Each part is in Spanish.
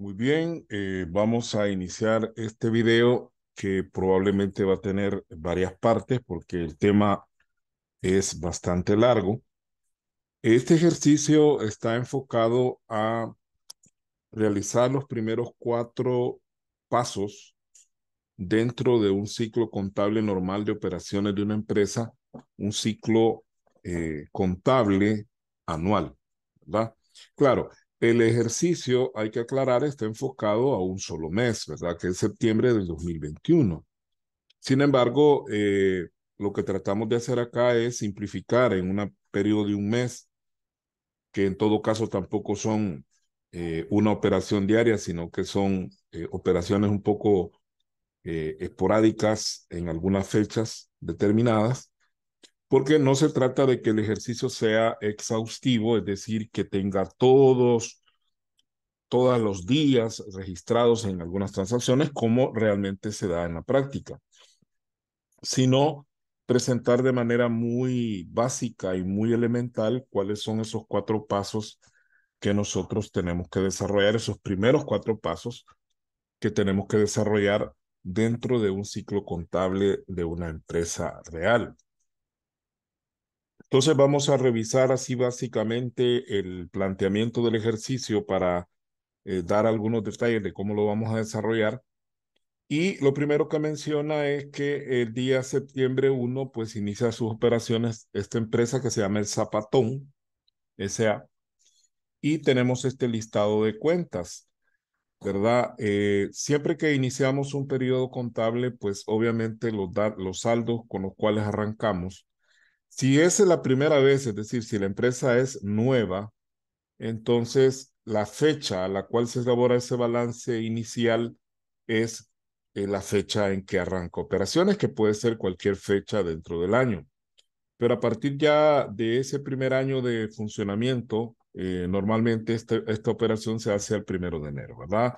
Muy bien, eh, vamos a iniciar este video que probablemente va a tener varias partes porque el tema es bastante largo. Este ejercicio está enfocado a realizar los primeros cuatro pasos dentro de un ciclo contable normal de operaciones de una empresa, un ciclo eh, contable anual, ¿verdad? Claro, el ejercicio, hay que aclarar, está enfocado a un solo mes, ¿verdad? Que es septiembre del 2021. Sin embargo, eh, lo que tratamos de hacer acá es simplificar en un periodo de un mes, que en todo caso tampoco son eh, una operación diaria, sino que son eh, operaciones un poco esporádicas en algunas fechas determinadas porque no se trata de que el ejercicio sea exhaustivo, es decir, que tenga todos, todos los días registrados en algunas transacciones, como realmente se da en la práctica, sino presentar de manera muy básica y muy elemental cuáles son esos cuatro pasos que nosotros tenemos que desarrollar, esos primeros cuatro pasos que tenemos que desarrollar dentro de un ciclo contable de una empresa real. Entonces vamos a revisar así básicamente el planteamiento del ejercicio para eh, dar algunos detalles de cómo lo vamos a desarrollar. Y lo primero que menciona es que el día septiembre 1, pues inicia sus operaciones esta empresa que se llama el Zapatón S.A. Y tenemos este listado de cuentas, ¿verdad? Eh, siempre que iniciamos un periodo contable, pues obviamente los, los saldos con los cuales arrancamos si es la primera vez, es decir, si la empresa es nueva, entonces la fecha a la cual se elabora ese balance inicial es eh, la fecha en que arranca operaciones, que puede ser cualquier fecha dentro del año. Pero a partir ya de ese primer año de funcionamiento, eh, normalmente este, esta operación se hace el primero de enero, ¿verdad?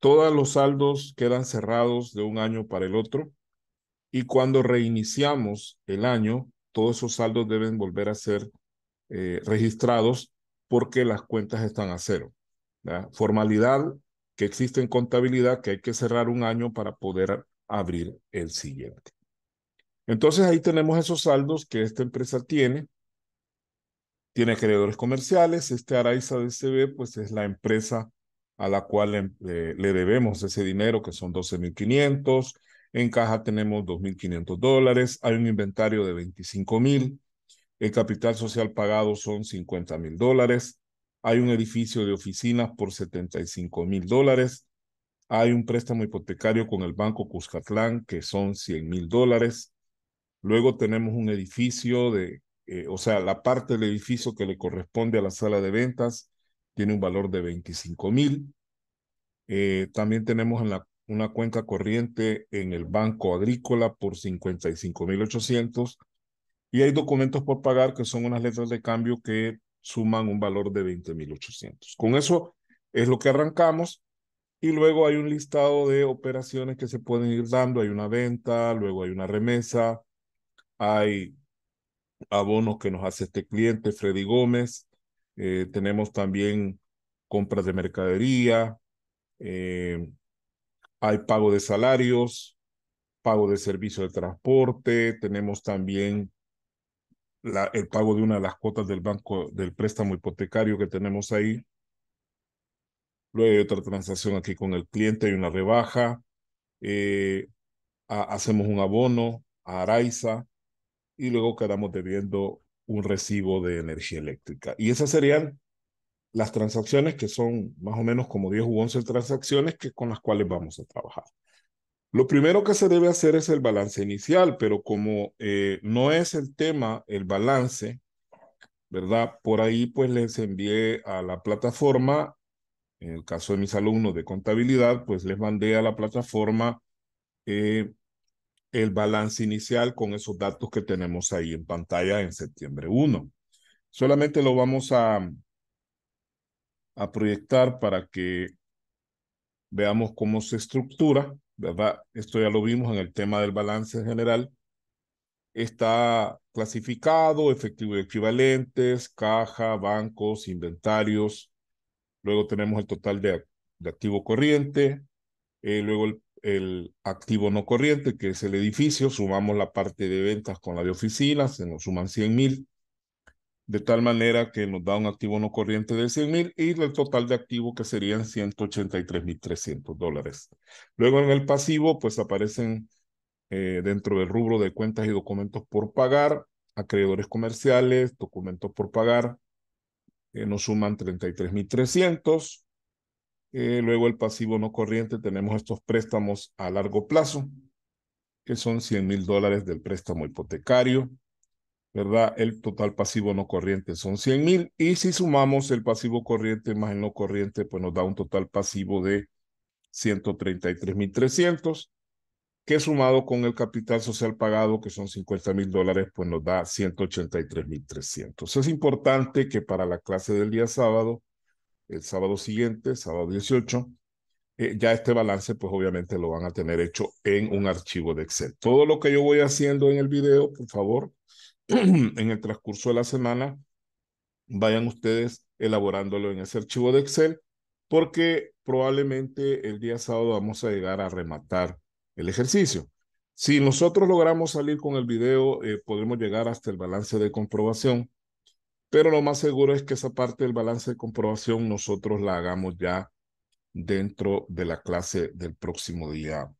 Todos los saldos quedan cerrados de un año para el otro y cuando reiniciamos el año, todos esos saldos deben volver a ser eh, registrados porque las cuentas están a cero. La formalidad que existe en contabilidad que hay que cerrar un año para poder abrir el siguiente. Entonces ahí tenemos esos saldos que esta empresa tiene. Tiene acreedores comerciales. Este Araiza DCB pues es la empresa a la cual le, eh, le debemos ese dinero que son 12.500. En caja tenemos 2.500 dólares, hay un inventario de 25.000, el capital social pagado son 50.000 dólares, hay un edificio de oficinas por 75.000 dólares, hay un préstamo hipotecario con el Banco Cuscatlán que son 100.000 dólares, luego tenemos un edificio de, eh, o sea, la parte del edificio que le corresponde a la sala de ventas tiene un valor de 25.000. Eh, también tenemos en la una cuenta corriente en el Banco Agrícola por 55.800 y hay documentos por pagar que son unas letras de cambio que suman un valor de 20.800. Con eso es lo que arrancamos y luego hay un listado de operaciones que se pueden ir dando. Hay una venta, luego hay una remesa, hay abonos que nos hace este cliente, Freddy Gómez. Eh, tenemos también compras de mercadería, eh, hay pago de salarios, pago de servicio de transporte, tenemos también el pago de una de las cuotas del banco, del préstamo hipotecario que tenemos ahí. Luego hay otra transacción aquí con el cliente, hay una rebaja, eh, hacemos un abono a Araiza y luego quedamos debiendo un recibo de energía eléctrica. Y esas serían las transacciones, que son más o menos como 10 u 11 transacciones que, con las cuales vamos a trabajar. Lo primero que se debe hacer es el balance inicial, pero como eh, no es el tema el balance, ¿verdad? Por ahí pues les envié a la plataforma, en el caso de mis alumnos de contabilidad, pues les mandé a la plataforma eh, el balance inicial con esos datos que tenemos ahí en pantalla en septiembre 1. Solamente lo vamos a, a proyectar para que veamos cómo se estructura, ¿verdad? Esto ya lo vimos en el tema del balance general. Está clasificado, efectivo y equivalentes, caja, bancos, inventarios. Luego tenemos el total de, activo corriente. Eh, luego el, activo no corriente, que es el edificio. Sumamos la parte de ventas con la de oficinas, se nos suman 100 mil de tal manera que nos da un activo no corriente de 100 mil y el total de activo que serían 183 mil 300 dólares. Luego en el pasivo, pues aparecen eh, dentro del rubro de cuentas y documentos por pagar, acreedores comerciales, documentos por pagar, que eh, nos suman 33 mil 300. Eh, luego el pasivo no corriente, tenemos estos préstamos a largo plazo, que son 100 mil dólares del préstamo hipotecario, ¿verdad? El total pasivo no corriente son 100 mil y si sumamos el pasivo corriente más el no corriente, pues nos da un total pasivo de 133.300 mil que sumado con el capital social pagado, que son 50 mil dólares, pues nos da 183.300. mil Es importante que para la clase del día sábado, el sábado siguiente, sábado 18, eh, ya este balance pues obviamente lo van a tener hecho en un archivo de Excel. Todo lo que yo voy haciendo en el video, por favor, en el transcurso de la semana vayan ustedes elaborándolo en ese archivo de Excel, porque probablemente el día sábado vamos a llegar a rematar el ejercicio. Si nosotros logramos salir con el video, eh, podemos llegar hasta el balance de comprobación, pero lo más seguro es que esa parte del balance de comprobación nosotros la hagamos ya dentro de la clase del próximo día,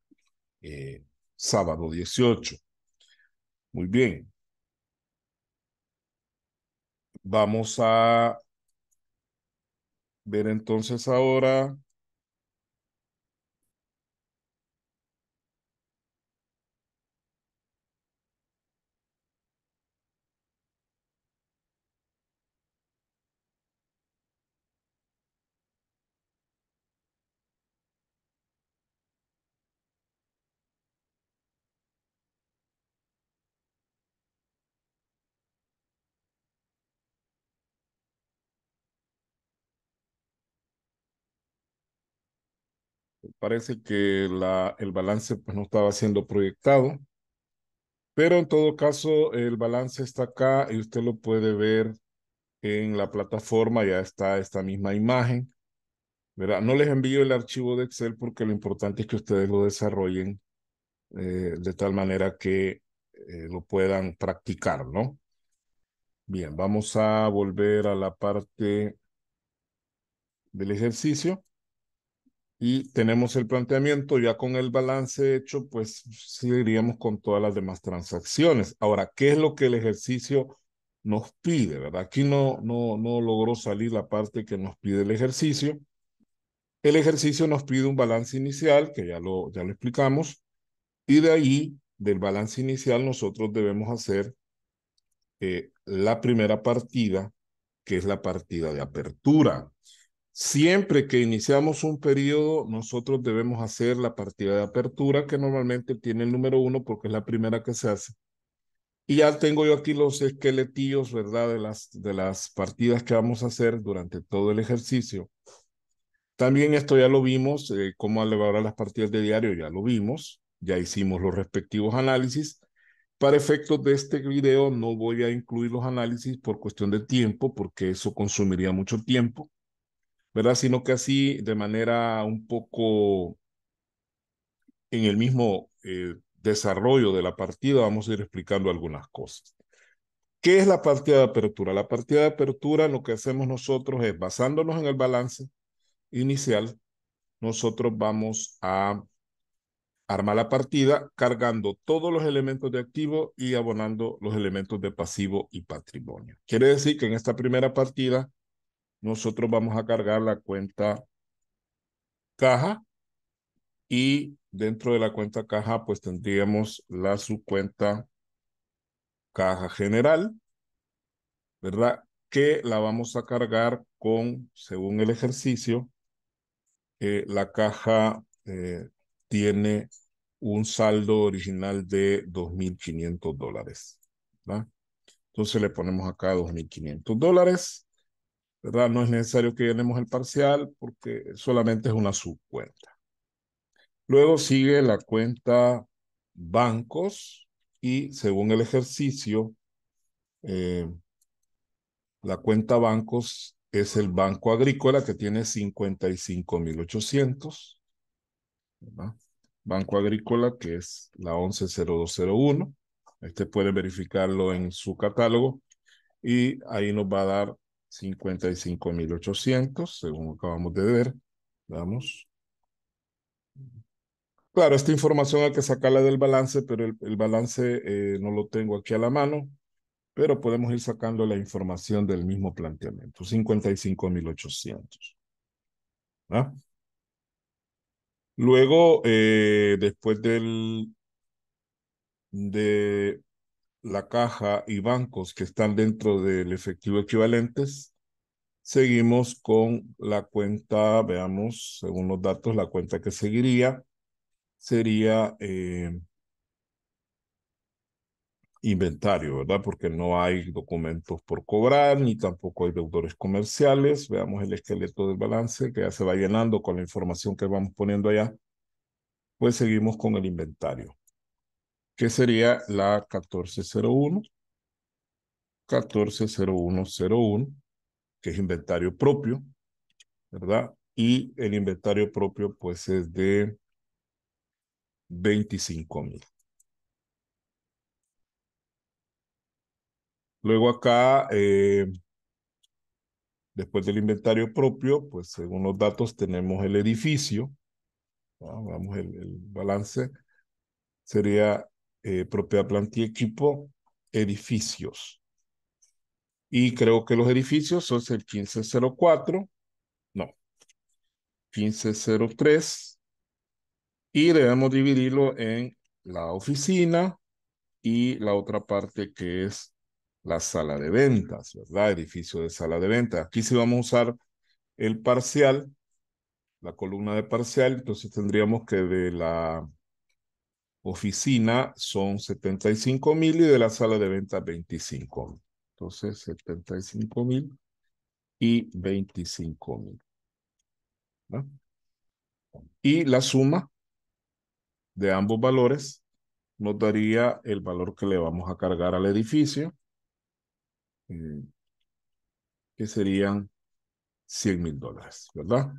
eh, sábado 18. Muy bien. Vamos a ver entonces ahora parece que el balance pues, no estaba siendo proyectado, pero en todo caso el balance está acá y usted lo puede ver en la plataforma, ya está esta misma imagen. ¿verdad? No les envío el archivo de Excel porque lo importante es que ustedes lo desarrollen eh, de tal manera que eh, lo puedan practicar, ¿no? Bien, vamos a volver a la parte del ejercicio y tenemos el planteamiento ya con el balance hecho, pues seguiríamos con todas las demás transacciones. Ahora, ¿qué es lo que el ejercicio nos pide? Aquí no, no, no logró salir la parte que nos pide el ejercicio. El ejercicio nos pide un balance inicial, que ya lo, ya lo explicamos, y de ahí, del balance inicial, nosotros debemos hacer eh, la primera partida, que es la partida de apertura. Siempre que iniciamos un periodo, nosotros debemos hacer la partida de apertura, que normalmente tiene el número uno porque es la primera que se hace. Y ya tengo yo aquí los esqueletillos, ¿verdad? De las, de las partidas que vamos a hacer durante todo el ejercicio. También esto ya lo vimos, eh, cómo elevar las partidas de diario, ya lo vimos. Ya hicimos los respectivos análisis. Para efectos de este video no voy a incluir los análisis por cuestión de tiempo, porque eso consumiría mucho tiempo. ¿verdad? Sino que así de manera un poco en el mismo eh, desarrollo de la partida vamos a ir explicando algunas cosas. ¿Qué es la partida de apertura? La partida de apertura lo que hacemos nosotros es basándonos en el balance inicial, nosotros vamos a armar la partida cargando todos los elementos de activo y abonando los elementos de pasivo y patrimonio. Quiere decir que en esta primera partida nosotros vamos a cargar la cuenta caja y dentro de la cuenta caja pues tendríamos la subcuenta caja general, ¿verdad? Que la vamos a cargar con, según el ejercicio, eh, la caja eh, tiene un saldo original de 2.500 dólares, Entonces le ponemos acá 2.500 dólares ¿verdad? No es necesario que llenemos el parcial porque solamente es una subcuenta. Luego sigue la cuenta bancos y según el ejercicio, eh, la cuenta bancos es el Banco Agrícola que tiene 55.800. Banco Agrícola que es la 110201. Este puede verificarlo en su catálogo y ahí nos va a dar 55.800, según acabamos de ver. Vamos. Claro, esta información hay que sacarla del balance, pero el, balance eh, no lo tengo aquí a la mano, pero podemos ir sacando la información del mismo planteamiento, 55.800. ¿Ah? Luego, eh, después del, de la caja y bancos que están dentro del efectivo equivalentes, seguimos con la cuenta, veamos, según los datos, la cuenta que seguiría sería eh, inventario, ¿verdad? Porque no hay documentos por cobrar, ni tampoco hay deudores comerciales. Veamos el esqueleto del balance que ya se va llenando con la información que vamos poniendo allá. Pues seguimos con el inventario que sería la 1401, 140101, que es inventario propio, ¿verdad? Y el inventario propio, pues, es de 25 mil. Luego acá, eh, después del inventario propio, pues según los datos tenemos el edificio. Vamos, el balance sería eh, propiedad, plantilla, equipo, edificios. Y creo que los edificios son el 1504, no, 1503. Y debemos dividirlo en la oficina y la otra parte que es la sala de ventas, ¿verdad? Edificio de sala de ventas. Aquí sí vamos a usar el parcial, la columna de parcial, entonces tendríamos que de la oficina son 75 mil y de la sala de venta 25 mil. Entonces, 75 mil y 25 mil. Y la suma de ambos valores nos daría el valor que le vamos a cargar al edificio, eh, que serían 100 mil dólares, ¿verdad?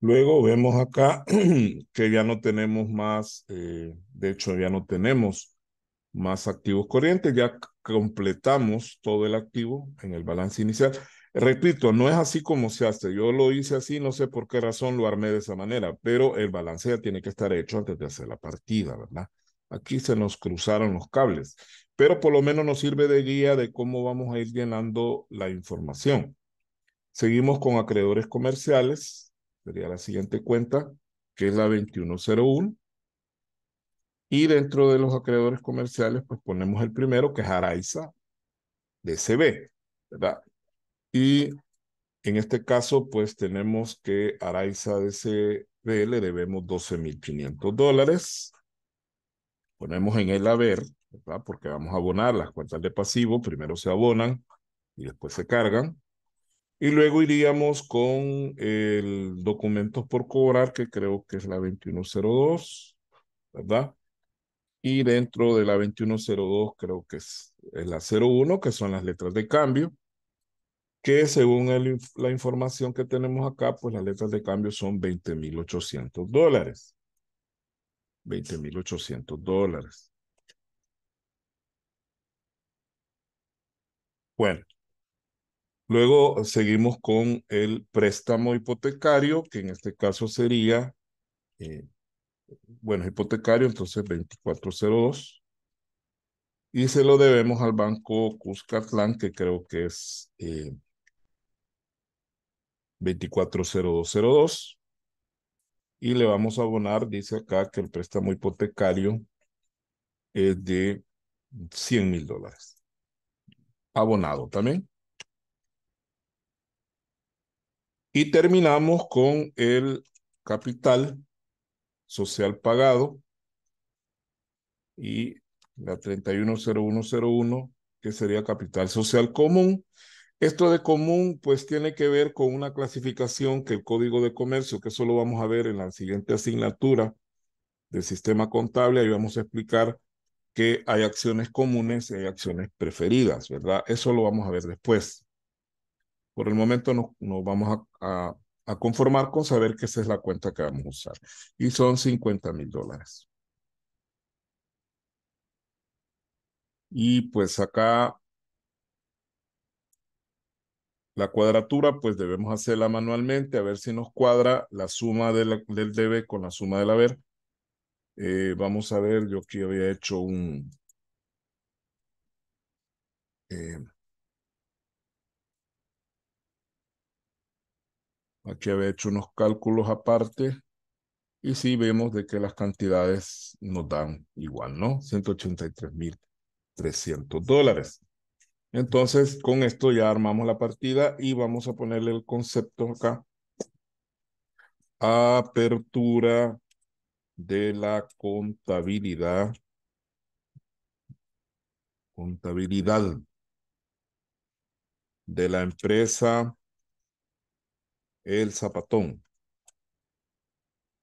Luego vemos acá que ya no tenemos más, eh, de hecho ya no tenemos más activos corrientes, ya completamos todo el activo en el balance inicial. Repito, no es así como se hace. Yo lo hice así, no sé por qué razón lo armé de esa manera, pero el balance ya tiene que estar hecho antes de hacer la partida, ¿verdad? Aquí se nos cruzaron los cables, pero por lo menos nos sirve de guía de cómo vamos a ir llenando la información. Seguimos con acreedores comerciales. Sería la siguiente cuenta, que es la 2101. Y dentro de los acreedores comerciales, pues ponemos el primero, que es Araiza DCB, ¿verdad? Y en este caso, pues tenemos que Araiza DCB le debemos 12.500 dólares. Ponemos en el haber, ¿verdad? Porque vamos a abonar las cuentas de pasivo, primero se abonan y después se cargan. Y luego iríamos con el documento por cobrar, que creo que es la 2102, ¿verdad? Y dentro de la 2102 creo que es, la 01, que son las letras de cambio, que según la información que tenemos acá, pues las letras de cambio son 20.800 dólares. 20.800 dólares. Bueno, Luego seguimos con el préstamo hipotecario, que en este caso sería, eh, bueno, hipotecario, entonces 2402. Y se lo debemos al Banco Cuscatlán, que creo que es eh, 240202. Y le vamos a abonar, dice acá, que el préstamo hipotecario es de 100 mil dólares. Abonado también. Y terminamos con el capital social pagado y la 310101, que sería capital social común. Esto de común, pues tiene que ver con una clasificación que el Código de Comercio, que eso lo vamos a ver en la siguiente asignatura del sistema contable, ahí vamos a explicar que hay acciones comunes y hay acciones preferidas, ¿verdad? Eso lo vamos a ver después. Por el momento nos, nos vamos a, a, conformar con saber que esa es la cuenta que vamos a usar. Y son 50 mil dólares. Y pues acá la cuadratura, pues debemos hacerla manualmente, a ver si nos cuadra la suma del debe con la suma del haber. Eh, vamos a ver, yo aquí había hecho un... Eh, Aquí había hecho unos cálculos aparte y sí vemos de que las cantidades nos dan igual, ¿no? 183.300 dólares. Entonces, con esto ya armamos la partida y vamos a ponerle el concepto acá. Apertura de la contabilidad. Contabilidad de la empresa el zapatón.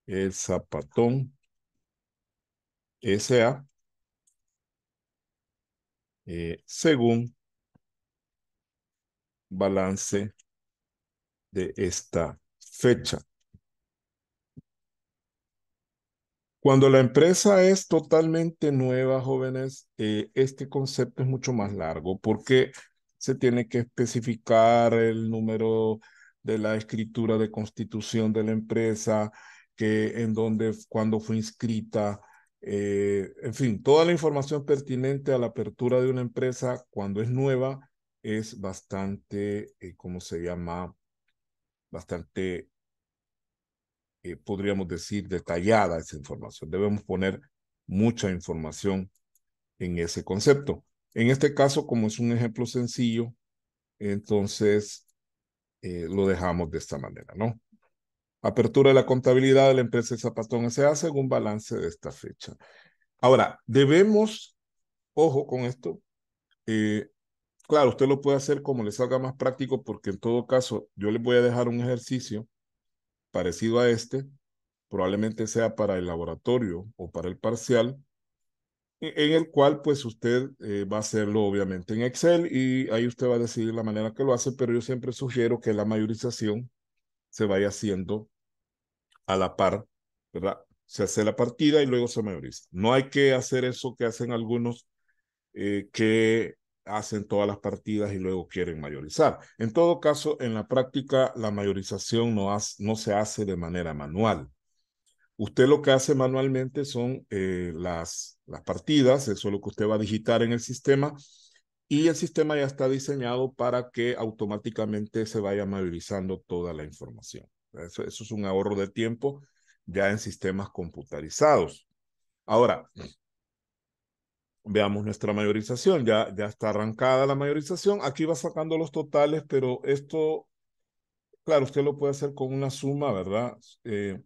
El zapatón. S.A. Eh, según balance de esta fecha. Cuando la empresa es totalmente nueva, jóvenes, eh, este concepto es mucho más largo porque se tiene que especificar el número de la escritura de constitución de la empresa, que en donde, cuando fue inscrita, eh, en fin, toda la información pertinente a la apertura de una empresa cuando es nueva es bastante, eh, ¿cómo se llama? Bastante, eh, podríamos decir, detallada esa información. Debemos poner mucha información en ese concepto. En este caso, como es un ejemplo sencillo, entonces eh, lo dejamos de esta manera, ¿no? Apertura de la contabilidad de la empresa de Zapatón hace según balance de esta fecha. Ahora, debemos, ojo con esto, eh, claro, usted lo puede hacer como le salga más práctico, porque en todo caso, yo les voy a dejar un ejercicio parecido a este, probablemente sea para el laboratorio o para el parcial, en el cual pues usted eh, va a hacerlo obviamente en Excel y ahí usted va a decidir la manera que lo hace, pero yo siempre sugiero que la mayorización se vaya haciendo a la par, ¿verdad? Se hace la partida y luego se mayoriza. No hay que hacer eso que hacen algunos eh, que hacen todas las partidas y luego quieren mayorizar. En todo caso, en la práctica, la mayorización no, no se hace de manera manual, Usted lo que hace manualmente son eh, las, las partidas, eso es lo que usted va a digitar en el sistema y el sistema ya está diseñado para que automáticamente se vaya mayorizando toda la información. Eso, es un ahorro de tiempo ya en sistemas computarizados. Ahora, veamos nuestra mayorización. Ya, ya está arrancada la mayorización. Aquí va sacando los totales, pero esto, claro, usted lo puede hacer con una suma, ¿verdad? Eh,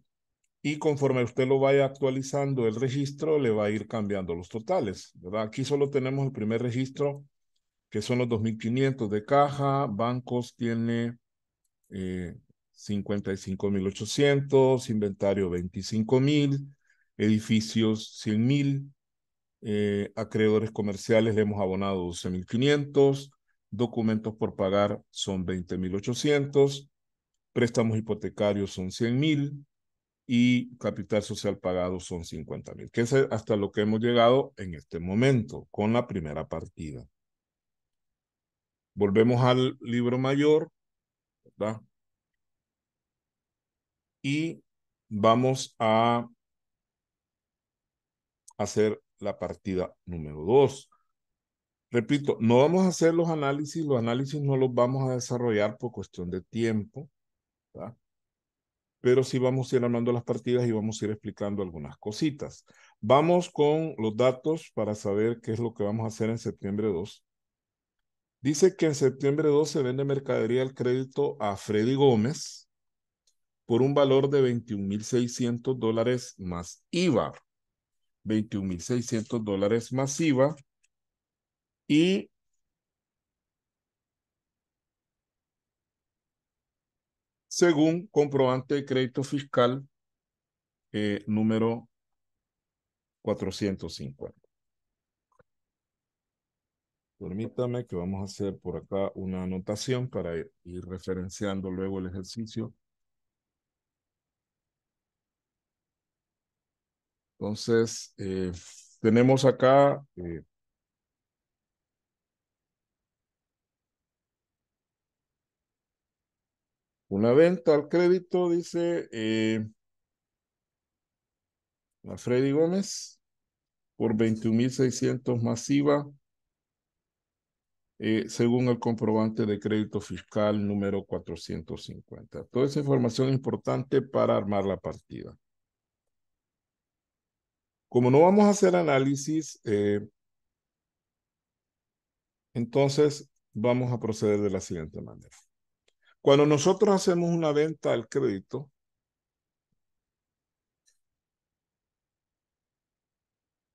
y conforme usted lo vaya actualizando el registro, le va a ir cambiando los totales, ¿verdad? Aquí solo tenemos el primer registro, que son los 2.500 de caja, bancos tiene 55.800, eh, inventario 25.000, edificios 100.000, eh, acreedores comerciales le hemos abonado 12.500, documentos por pagar son 20.800, préstamos hipotecarios son 100.000, y capital social pagado son 50 mil, que es eh, hasta lo que hemos llegado en este momento con la primera partida. Volvemos al libro mayor, ¿verdad? Y vamos a hacer la partida número dos. Repito, no vamos a hacer los análisis, los análisis no los vamos a desarrollar por cuestión de tiempo, ¿verdad? pero sí vamos a ir armando las partidas y vamos a ir explicando algunas cositas. Vamos con los datos para saber qué es lo que vamos a hacer en septiembre 2. Dice que en septiembre 2 se vende mercadería al crédito a Freddy Gómez por un valor de 21.600 dólares más IVA. 21.600 dólares más IVA. Y según comprobante de crédito fiscal eh, número 450. Permítame que vamos a hacer por acá una anotación para ir, referenciando luego el ejercicio. Entonces, eh, tenemos acá eh, Una venta al crédito, dice la eh, Freddy Gómez, por 21.600 masiva, eh, según el comprobante de crédito fiscal número 450. Toda esa información importante para armar la partida. Como no vamos a hacer análisis, eh, entonces vamos a proceder de la siguiente manera. Cuando nosotros hacemos una venta al crédito,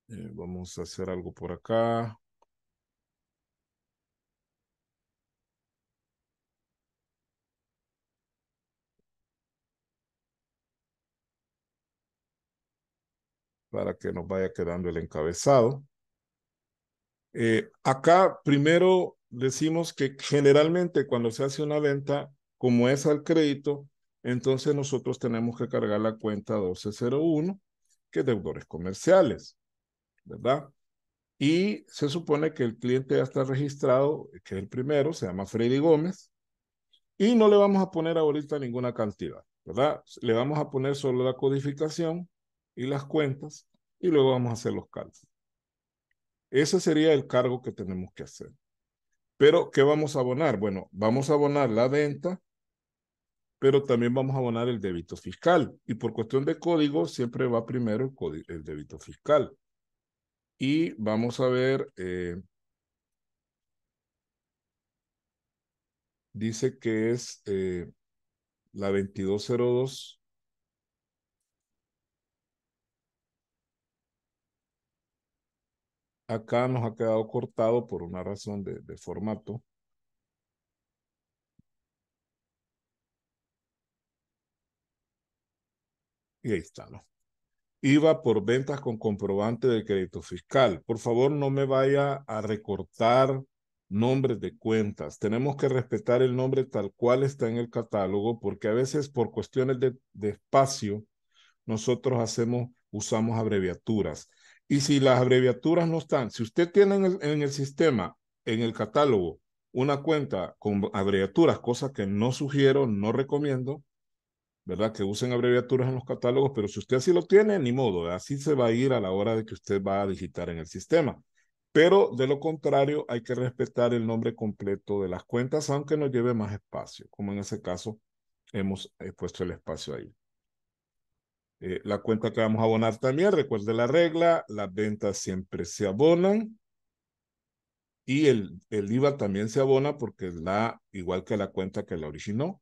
eh, vamos a hacer algo por acá. para que nos vaya quedando el encabezado. Eh, acá primero decimos que generalmente cuando se hace una venta, como es al crédito, entonces nosotros tenemos que cargar la cuenta 1201, que es deudores comerciales, ¿verdad? Y se supone que el cliente ya está registrado, que es el primero, se llama Freddy Gómez, y no le vamos a poner ahorita ninguna cantidad, ¿verdad? Le vamos a poner solo la codificación y las cuentas, y luego vamos a hacer los cálculos. Ese sería el cargo que tenemos que hacer. Pero, ¿qué vamos a abonar? Bueno, vamos a abonar la venta pero también vamos a abonar el débito fiscal. Y por cuestión de código, siempre va primero el, débito fiscal. Y vamos a ver, eh, dice que es eh, la 2202. Acá nos ha quedado cortado por una razón de formato. Y ahí está, ¿no? IVA por ventas con comprobante de crédito fiscal. Por favor, no me vaya a recortar nombres de cuentas. Tenemos que respetar el nombre tal cual está en el catálogo porque a veces por cuestiones de, espacio nosotros hacemos, usamos abreviaturas. Y si las abreviaturas no están, si usted tiene en el, en el sistema, en el catálogo, una cuenta con abreviaturas, cosa que no sugiero, no recomiendo, ¿verdad? Que usen abreviaturas en los catálogos, pero si usted así lo tiene, ni modo, así se va a ir a la hora de que usted va a digitar en el sistema. Pero de lo contrario, hay que respetar el nombre completo de las cuentas, aunque nos lleve más espacio, como en ese caso hemos eh, puesto el espacio ahí. Eh, la cuenta que vamos a abonar también, recuerde la regla, las ventas siempre se abonan y el, el IVA también se abona porque es la, igual que la cuenta que la originó.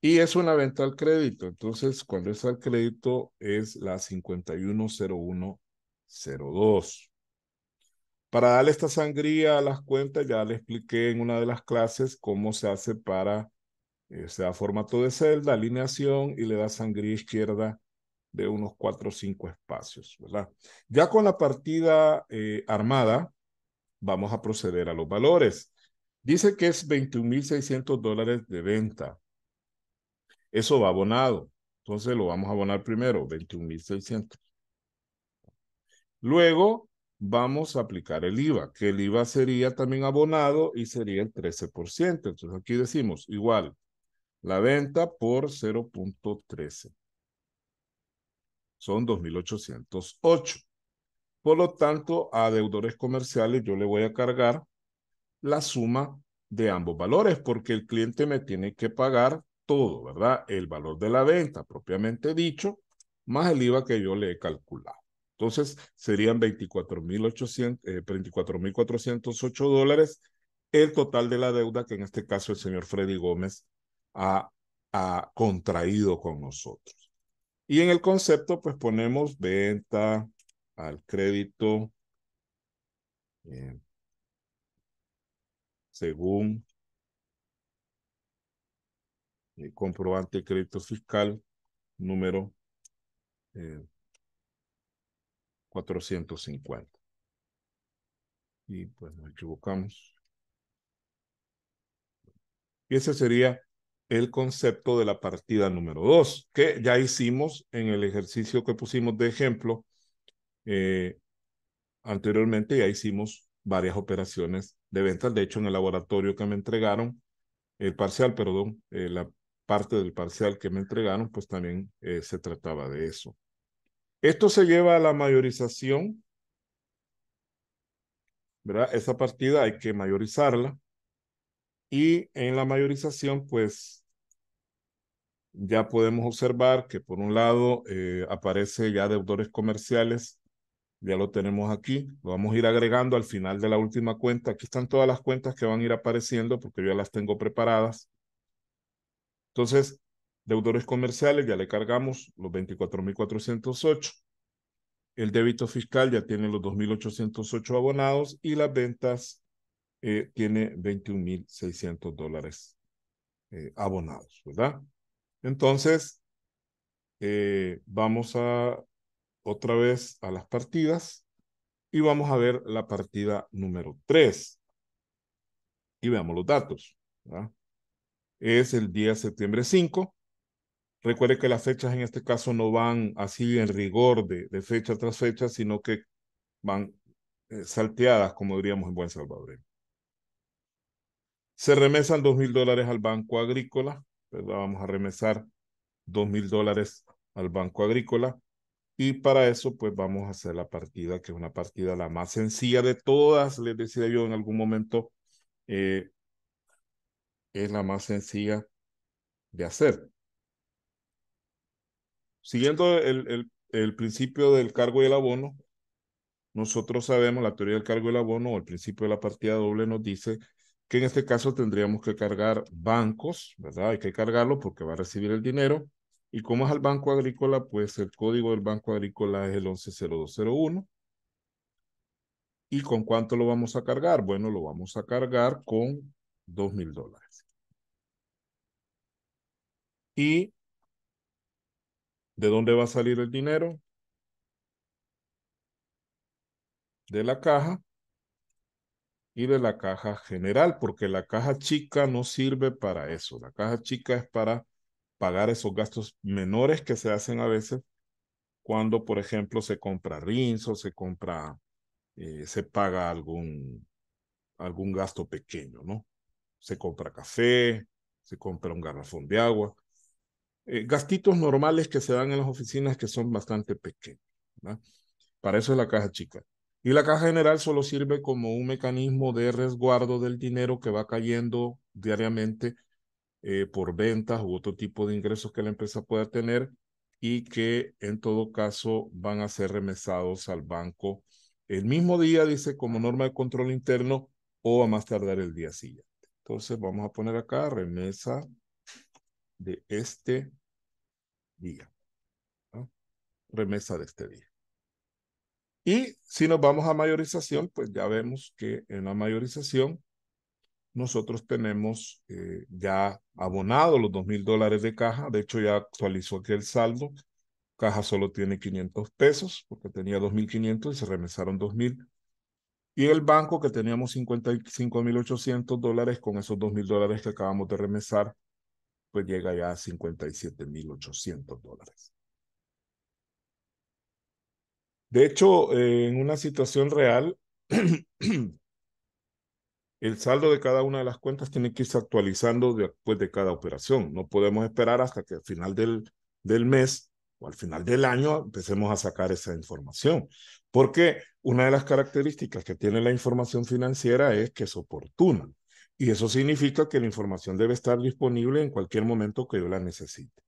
Y es una venta al crédito. Entonces, cuando es al crédito, es la 510102. Para darle esta sangría a las cuentas, ya le expliqué en una de las clases cómo se hace para, eh, se da formato de celda, alineación y le da sangría izquierda de unos 4 o 5 espacios, ¿verdad? Ya con la partida eh, armada, vamos a proceder a los valores. Dice que es 21.600 dólares de venta. Eso va abonado. Entonces lo vamos a abonar primero, 21.600. Luego vamos a aplicar el IVA, que el IVA sería también abonado y sería el 13%. Entonces aquí decimos igual la venta por 0.13. Son 2.808. Por lo tanto, a deudores comerciales yo le voy a cargar la suma de ambos valores porque el cliente me tiene que pagar todo, ¿verdad? El valor de la venta propiamente dicho, más el IVA que yo le he calculado. Entonces, serían 24.408 eh, dólares el total de la deuda que en este caso el señor Freddy Gómez ha, ha contraído con nosotros. Y en el concepto, pues ponemos venta al crédito eh, según eh, comprobante de crédito fiscal número eh, 450. Y pues nos equivocamos. Y ese sería el concepto de la partida número 2, que ya hicimos en el ejercicio que pusimos de ejemplo eh, anteriormente, ya hicimos varias operaciones de ventas. De hecho, en el laboratorio que me entregaron, el parcial, perdón, eh, la parte del parcial que me entregaron, pues también eh, se trataba de eso. Esto se lleva a la mayorización, ¿verdad? Esa partida hay que mayorizarla. Y en la mayorización, pues ya podemos observar que por un lado eh, aparece ya deudores comerciales, ya lo tenemos aquí, lo vamos a ir agregando al final de la última cuenta. Aquí están todas las cuentas que van a ir apareciendo porque yo ya las tengo preparadas. Entonces, deudores comerciales ya le cargamos los 24.408. El débito fiscal ya tiene los 2.808 abonados y las ventas eh, tiene 21.600 dólares eh, abonados, ¿verdad? Entonces, eh, vamos a otra vez a las partidas y vamos a ver la partida número 3. Y veamos los datos. ¿verdad? es el día septiembre 5. Recuerde que las fechas en este caso no van así en rigor de, de fecha tras fecha, sino que van eh, salteadas, como diríamos en Buen Salvador. Se remesan dos mil dólares al Banco Agrícola, ¿verdad? Vamos a remesar dos mil dólares al Banco Agrícola. Y para eso, pues vamos a hacer la partida, que es una partida la más sencilla de todas. Les decía yo en algún momento, eh, es la más sencilla de hacer. Siguiendo el, principio del cargo y el abono, nosotros sabemos, la teoría del cargo y el abono, o el principio de la partida doble nos dice que en este caso tendríamos que cargar bancos, ¿verdad? Hay que cargarlo porque va a recibir el dinero. Y como es el Banco Agrícola, pues el código del Banco Agrícola es el 110201. ¿Y con cuánto lo vamos a cargar? Bueno, lo vamos a cargar con 2.000 dólares. ¿Y de dónde va a salir el dinero? De la caja y de la caja general, porque la caja chica no sirve para eso. La caja chica es para pagar esos gastos menores que se hacen a veces cuando, por ejemplo, se compra rinzo, se compra, eh, se paga algún, algún gasto pequeño, ¿no? Se compra café, se compra un garrafón de agua. Eh, gastitos normales que se dan en las oficinas que son bastante pequeños. Para eso es la caja chica. Y la caja general solo sirve como un mecanismo de resguardo del dinero que va cayendo diariamente eh, por ventas u otro tipo de ingresos que la empresa pueda tener y que en todo caso van a ser remesados al banco el mismo día, dice, como norma de control interno o a más tardar el día siguiente. Entonces vamos a poner acá remesa de este día. Remesa de este día. Y si nos vamos a mayorización, pues ya vemos que en la mayorización nosotros tenemos eh, ya abonado los dos mil dólares de caja. De hecho, ya actualizó aquí el saldo. Caja solo tiene 500 pesos porque tenía 2.500 y se remesaron mil. Y el banco que teníamos 55.800 dólares con esos mil dólares que acabamos de remesar pues llega ya a 57.800 dólares. De hecho, eh, en una situación real, el saldo de cada una de las cuentas tiene que irse actualizando después de cada operación. No podemos esperar hasta que al final del, del mes o al final del año empecemos a sacar esa información. Porque una de las características que tiene la información financiera es que es oportuna. Y eso significa que la información debe estar disponible en cualquier momento que yo la necesite,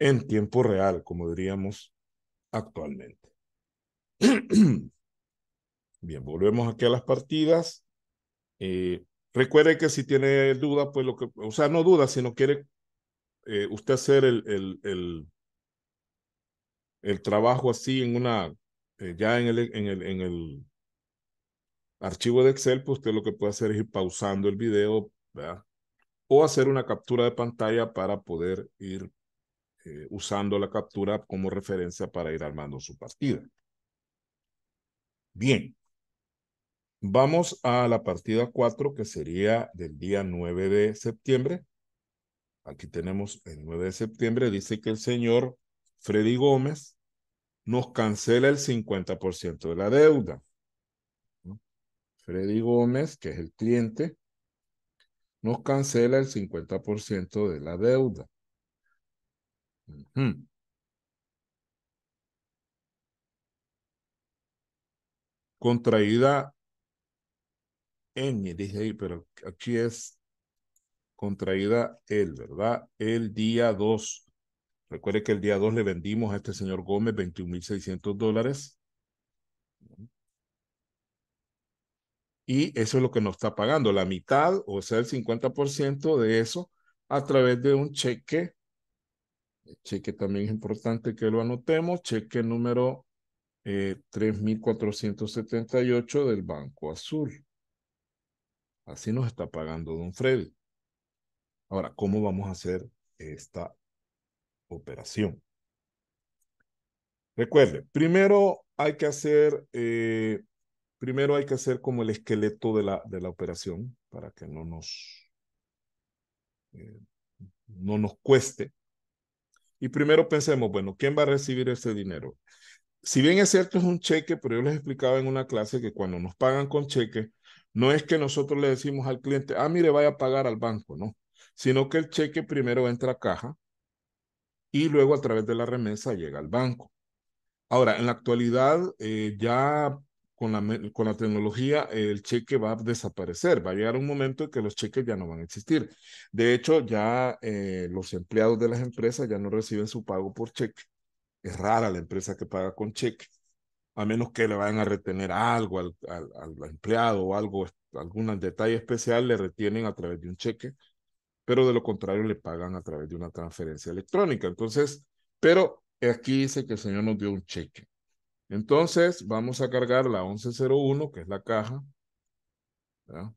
en tiempo real, como diríamos actualmente. Bien, volvemos aquí a las partidas. Eh, recuerde que si tiene duda, pues lo que, o sea, no duda, sino quiere eh, usted hacer el, el, el, el, trabajo así en una, eh, ya en el, en el, en el archivo de Excel, pues usted lo que puede hacer es ir pausando el video, ¿verdad? O hacer una captura de pantalla para poder ir eh, usando la captura como referencia para ir armando su partida. Bien. Vamos a la partida 4, que sería del día 9 de septiembre. Aquí tenemos el 9 de septiembre. Dice que el señor Freddy Gómez nos cancela el 50% de la deuda. Freddy Gómez, que es el cliente, nos cancela el 50% de la deuda. Contraída en. dije ahí, pero aquí es contraída el, ¿verdad? El día 2. Recuerde que el día 2 le vendimos a este señor Gómez 21.600 dólares y eso es lo que nos está pagando, la mitad, o sea, el 50% de eso a través de un cheque. El cheque también es importante que lo anotemos, cheque número 3.478 eh, del Banco Azul. Así nos está pagando don Freddy. Ahora, ¿cómo vamos a hacer esta operación? Recuerde, primero hay que hacer eh, primero hay que hacer como el esqueleto de la, de la operación para que no nos, eh, no nos cueste. Y primero pensemos, bueno, ¿quién va a recibir ese dinero? Si bien es cierto, es un cheque, pero yo les explicaba en una clase que cuando nos pagan con cheque, no es que nosotros le decimos al cliente, ah, mire, vaya a pagar al banco, no, sino que el cheque primero entra a caja y luego a través de la remesa llega al banco. Ahora, en la actualidad eh, ya con la, tecnología el cheque va a desaparecer, va a llegar un momento en que los cheques ya no van a existir. De hecho, ya eh, los empleados de las empresas ya no reciben su pago por cheque. Es rara la empresa que paga con cheque, a menos que le vayan a retener algo al, al empleado o algo, algún detalle especial le retienen a través de un cheque, pero de lo contrario le pagan a través de una transferencia electrónica. Entonces, pero aquí dice que el Señor nos dio un cheque. Entonces, vamos a cargar la 1101, que es la caja. La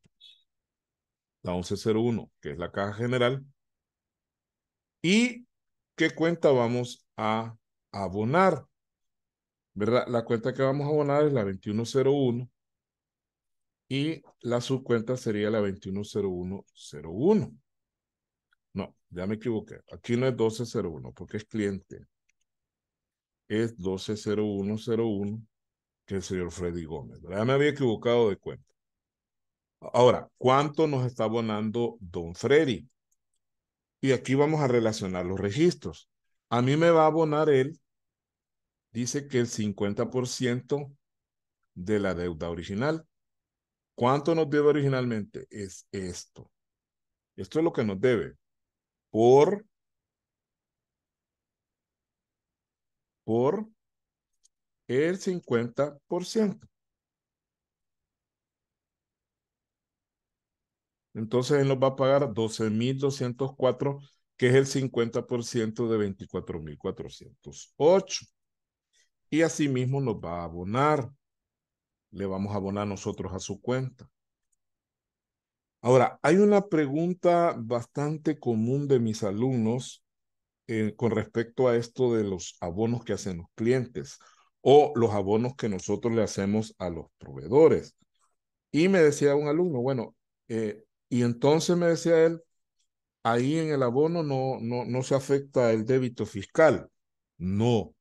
1101, que es la caja general. ¿Y qué cuenta vamos a abonar? ¿Verdad? La cuenta que vamos a abonar es la 2101 y la subcuenta sería la 210101. No, ya me equivoqué. Aquí no es 1201 porque es cliente es 120101, que el señor Freddy Gómez. Ya me había equivocado de cuenta. Ahora, ¿cuánto nos está abonando don Freddy? Y aquí vamos a relacionar los registros. A mí me va a abonar él, dice que el 50% de la deuda original. ¿Cuánto nos debe originalmente? Es esto. Esto es lo que nos debe por por el 50%. Entonces él nos va a pagar 12.204, que es el 50% de 24.408. Y asimismo nos va a abonar. Le vamos a abonar nosotros a su cuenta. Ahora, hay una pregunta bastante común de mis alumnos eh, con respecto a esto de los abonos que hacen los clientes o los abonos que nosotros le hacemos a los proveedores. Y me decía un alumno, bueno, eh, y entonces me decía él, ahí en el abono no, no, no se afecta el débito fiscal. No,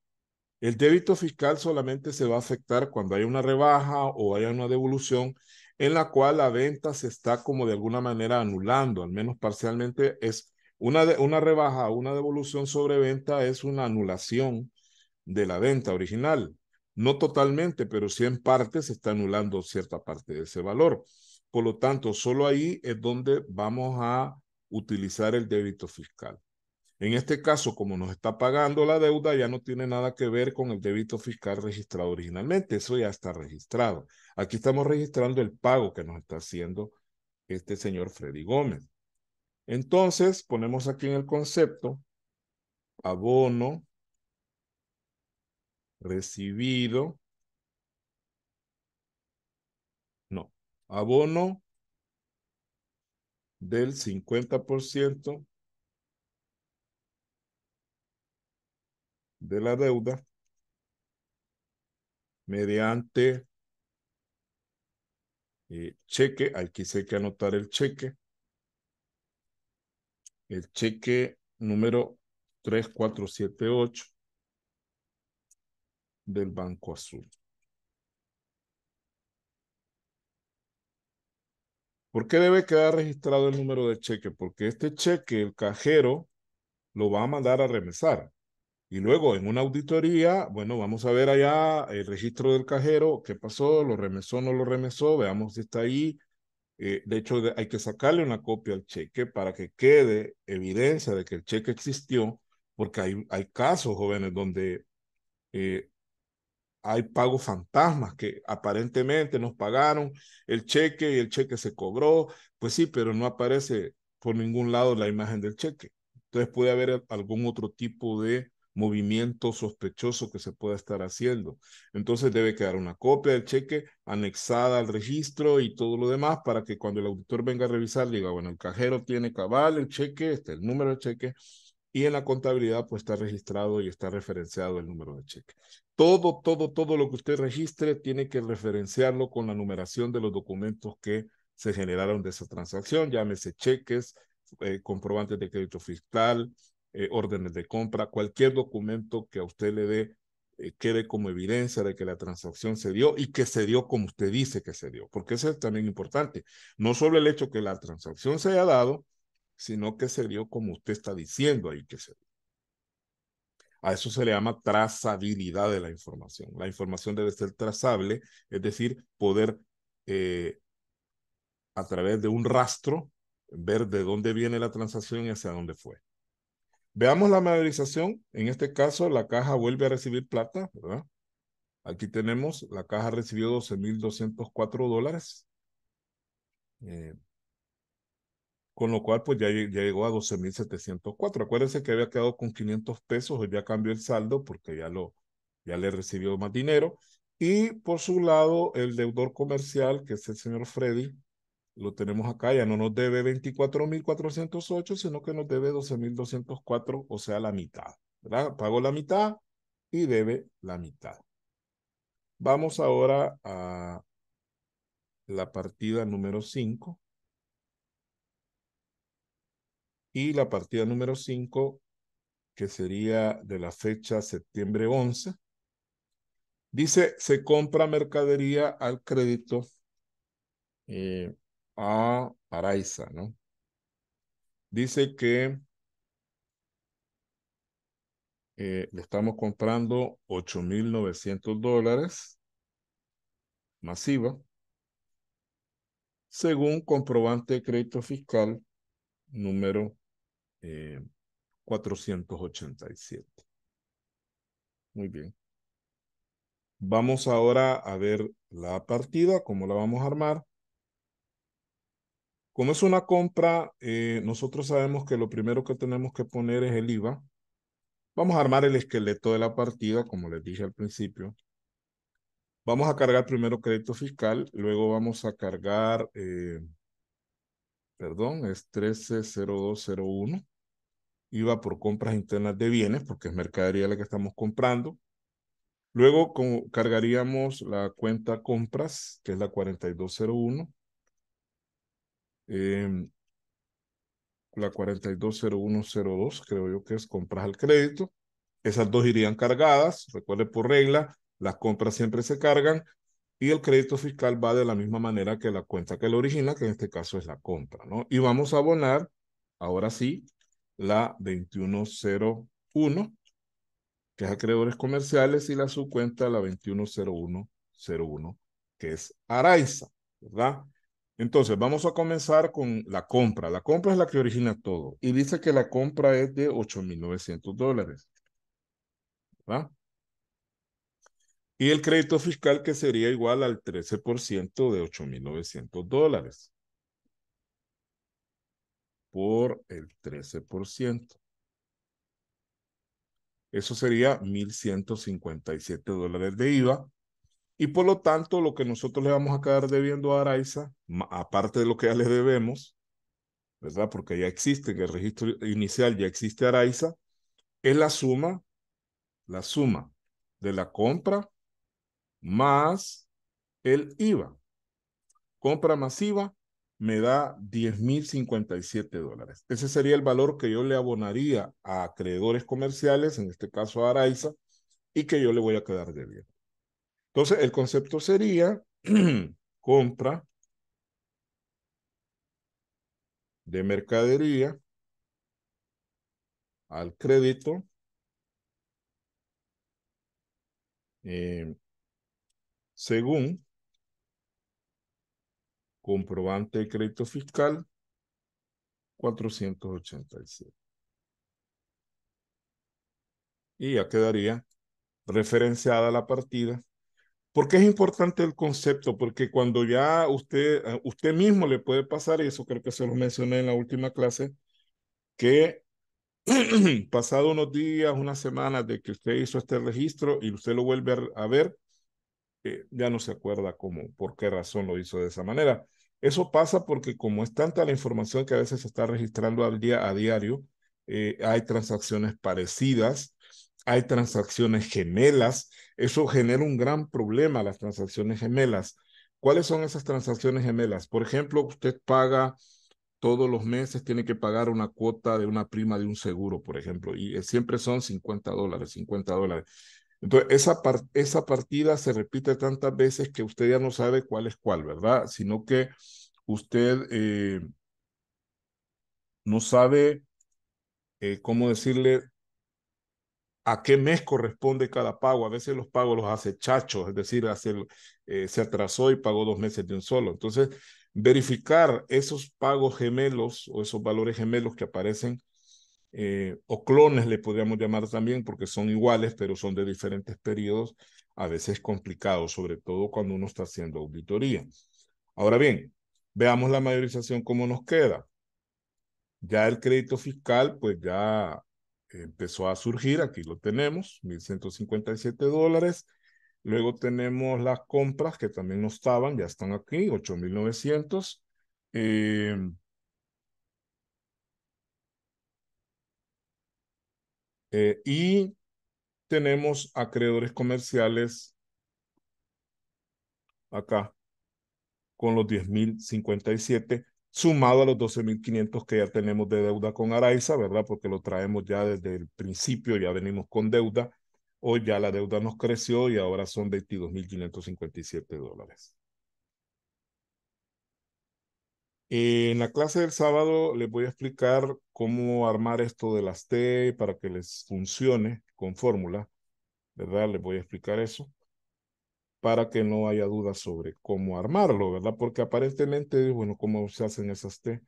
el débito fiscal solamente se va a afectar cuando hay una rebaja o haya una devolución en la cual la venta se está como de alguna manera anulando, al menos parcialmente es una, una rebaja, una devolución sobre venta es una anulación de la venta original. No totalmente, pero sí en parte se está anulando cierta parte de ese valor. Por lo tanto, solo ahí es donde vamos a utilizar el débito fiscal. En este caso, como nos está pagando la deuda, ya no tiene nada que ver con el débito fiscal registrado originalmente. Eso ya está registrado. Aquí estamos registrando el pago que nos está haciendo este señor Freddy Gómez. Entonces, ponemos aquí en el concepto abono recibido. No, abono del 50% de la deuda mediante eh, cheque. Aquí sé que anotar el cheque el cheque número 3478 del Banco Azul. ¿Por qué debe quedar registrado el número de cheque? Porque este cheque el cajero lo va a mandar a remesar. Y luego en una auditoría, bueno, vamos a ver allá el registro del cajero, qué pasó, lo remesó, no lo remesó, veamos si está ahí, eh, de hecho, hay que sacarle una copia al cheque para que quede evidencia de que el cheque existió, porque hay, casos jóvenes donde eh, hay pagos fantasmas que aparentemente nos pagaron el cheque y el cheque se cobró, pues sí, pero no aparece por ningún lado la imagen del cheque. Entonces puede haber algún otro tipo de movimiento sospechoso que se pueda estar haciendo. Entonces debe quedar una copia del cheque anexada al registro y todo lo demás para que cuando el auditor venga a revisar diga, bueno, el cajero tiene cabal el cheque, está el número de cheque y en la contabilidad pues está registrado y está referenciado el número de cheque. Todo, todo, todo lo que usted registre tiene que referenciarlo con la numeración de los documentos que se generaron de esa transacción, llámese cheques, eh, comprobantes de crédito fiscal, eh, órdenes de compra, cualquier documento que a usted le dé eh, quede como evidencia de que la transacción se dio y que se dio como usted dice que se dio, porque eso es también importante. No solo el hecho que la transacción se haya dado, sino que se dio como usted está diciendo ahí que se dio. A eso se le llama trazabilidad de la información. La información debe ser trazable, es decir, poder eh, a través de un rastro ver de dónde viene la transacción y hacia dónde fue. Veamos la mayorización. En este caso, la caja vuelve a recibir plata, ¿verdad? Aquí tenemos, la caja recibió 12.204 dólares. Eh, con lo cual, pues ya, llegó a 12.704. Acuérdense que había quedado con 500 pesos, hoy ya cambió el saldo porque ya, lo, ya le recibió más dinero. Y por su lado, el deudor comercial, que es el señor Freddy, lo tenemos acá, ya no nos debe 24.408, sino que nos debe 12.204, o sea, la mitad, ¿verdad? pago la mitad y debe la mitad. Vamos ahora a la partida número 5. Y la partida número 5, que sería de la fecha septiembre 11, dice, se compra mercadería al crédito eh, a Araiza, ¿no? Dice que eh, le estamos comprando 8.900 dólares masiva, según comprobante de crédito fiscal número 487. Eh, Muy bien. Vamos ahora a ver la partida, cómo la vamos a armar. Como es una compra, eh, nosotros sabemos que lo primero que tenemos que poner es el IVA. Vamos a armar el esqueleto de la partida, como les dije al principio. Vamos a cargar primero crédito fiscal, luego vamos a cargar, eh, perdón, es 130201, IVA por compras internas de bienes, porque es mercadería la que estamos comprando. Luego cargaríamos la cuenta compras, que es la 4201. Em, la 420102, creo yo que es compras al crédito. Esas dos irían cargadas, recuerde por regla, las compras siempre se cargan y el crédito fiscal va de la misma manera que la cuenta que lo origina, que en este caso es la compra, ¿no? Y vamos a abonar, ahora sí, la 2101, que es acreedores comerciales, y la subcuenta la 210101, que es Araiza, ¿verdad? Entonces, vamos a comenzar con la compra. La compra es la que origina todo. Y dice que la compra es de 8.900 dólares. ¿Va? Y el crédito fiscal que sería igual al 13% de 8.900 dólares. Por el 13%. Eso sería 1.157 dólares de IVA y por lo tanto, lo que nosotros le vamos a quedar debiendo a Araiza, aparte de lo que ya le debemos, ¿verdad? Porque ya existe, en el registro inicial ya existe Araiza, es la suma, la suma de la compra más el IVA. Compra masiva me da 10.057 dólares. Ese sería el valor que yo le abonaría a acreedores comerciales, en este caso a Araiza, y que yo le voy a quedar debiendo. Entonces, el concepto sería compra de mercadería al crédito eh, según comprobante de crédito fiscal 487. Y ya quedaría referenciada la partida ¿Por qué es importante el concepto? Porque cuando ya usted, eh, usted mismo le puede pasar, y eso creo que se lo mencioné en la última clase, que pasado unos días, unas semanas de que usted hizo este registro y usted lo vuelve a ver, eh, ya no se acuerda cómo, por qué razón lo hizo de esa manera. Eso pasa porque como es tanta la información que a veces se está registrando al día a diario, eh, hay transacciones parecidas, hay transacciones gemelas. Eso genera un gran problema, las transacciones gemelas. ¿Cuáles son esas transacciones gemelas? Por ejemplo, usted paga todos los meses, tiene que pagar una cuota de una prima de un seguro, por ejemplo, y eh, siempre son 50 dólares, 50 dólares. Entonces, esa, esa partida se repite tantas veces que usted ya no sabe cuál es cuál, ¿verdad? Sino que usted eh, no sabe, eh, ¿cómo decirle? a qué mes corresponde cada pago. A veces los pagos los hace chachos, es decir, hace eh, se atrasó y pagó dos meses de un solo. Entonces, verificar esos pagos gemelos o esos valores gemelos que aparecen, eh, o clones le podríamos llamar también, porque son iguales, pero son de diferentes periodos, a veces complicado, sobre todo cuando uno está haciendo auditoría. Ahora bien, veamos la mayorización cómo nos queda. Ya el crédito fiscal, pues ya empezó a surgir, aquí lo tenemos, 1.157 dólares. Luego tenemos las compras que también no estaban, ya están aquí, 8.900. Eh, eh, y tenemos acreedores comerciales acá con los 10.057 sumado a los 12.500 que ya tenemos de deuda con Araiza, ¿verdad? Porque lo traemos ya desde el principio, ya venimos con deuda. Hoy ya la deuda nos creció y ahora son 22.557 dólares. en la clase del sábado les voy a explicar cómo armar esto de las T para que les funcione con fórmula, ¿verdad? Les voy a explicar eso para que no haya dudas sobre cómo armarlo, ¿verdad? Porque aparentemente, bueno, cómo se hacen esas T.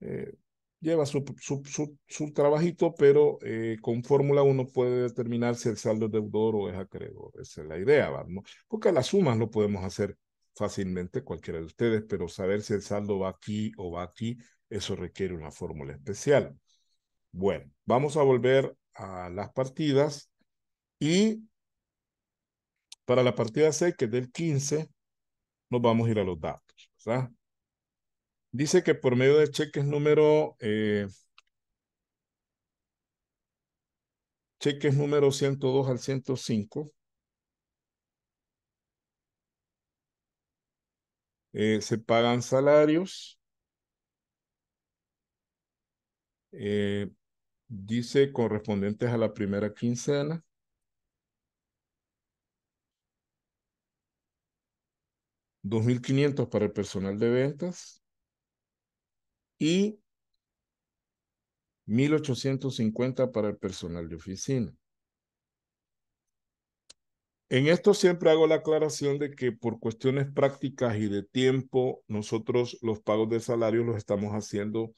Eh, lleva su, su, su, trabajito, pero eh, con Fórmula uno puede determinar si el saldo es deudor o es acreedor. Esa es la idea, ¿verdad? ¿No? Porque las sumas lo podemos hacer fácilmente cualquiera de ustedes, pero saber si el saldo va aquí o va aquí, eso requiere una fórmula especial. Bueno, vamos a volver a las partidas y para la partida C, que es del 15, nos vamos a ir a los datos, Dice que por medio de cheques número... Eh, cheques número 102 al 105. Eh, se pagan salarios. Eh, dice correspondientes a la primera quincena. 2.500 para el personal de ventas y 1.850 para el personal de oficina. En esto siempre hago la aclaración de que por cuestiones prácticas y de tiempo, nosotros los pagos de salario los estamos haciendo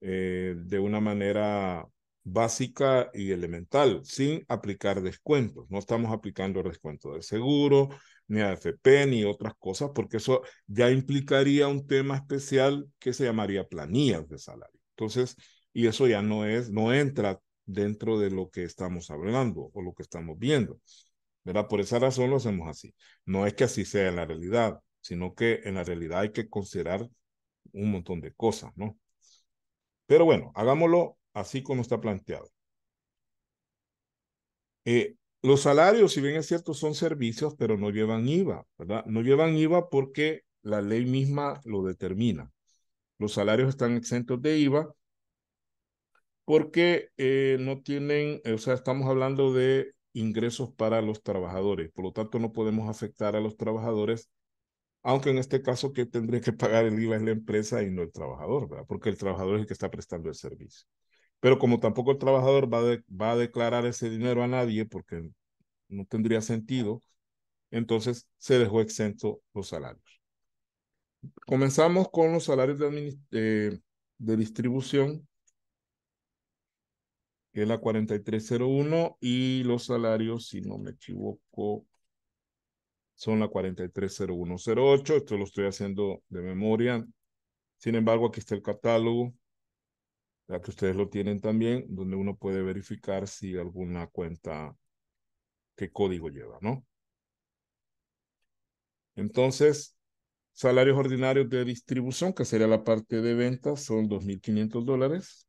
eh, de una manera básica y elemental, sin aplicar descuentos. No estamos aplicando descuento de seguro, ni AFP, ni otras cosas, porque eso ya implicaría un tema especial que se llamaría planillas de salario. Entonces, y eso ya no es, no entra dentro de lo que estamos hablando o lo que estamos viendo. ¿Verdad? Por esa razón lo hacemos así. No es que así sea en la realidad, sino que en la realidad hay que considerar un montón de cosas, ¿no? Pero bueno, hagámoslo así como está planteado. Eh, los salarios, si bien es cierto, son servicios, pero no llevan IVA, ¿verdad? No llevan IVA porque la ley misma lo determina. Los salarios están exentos de IVA porque eh, no tienen, eh, o sea, estamos hablando de ingresos para los trabajadores, por lo tanto no podemos afectar a los trabajadores, aunque en este caso que tendría que pagar el IVA es la empresa y no el trabajador, ¿verdad? Porque el trabajador es el que está prestando el servicio. Pero como tampoco el trabajador va, va a declarar ese dinero a nadie porque no tendría sentido, entonces se dejó exento los salarios. Comenzamos con los salarios de, eh, de distribución, que es la 4301, y los salarios, si no me equivoco, son la 430108. Esto lo estoy haciendo de memoria. Sin embargo, aquí está el catálogo ya que ustedes lo tienen también, donde uno puede verificar si alguna cuenta, qué código lleva, ¿no? Entonces, salarios ordinarios de distribución, que sería la parte de ventas, son 2.500 dólares.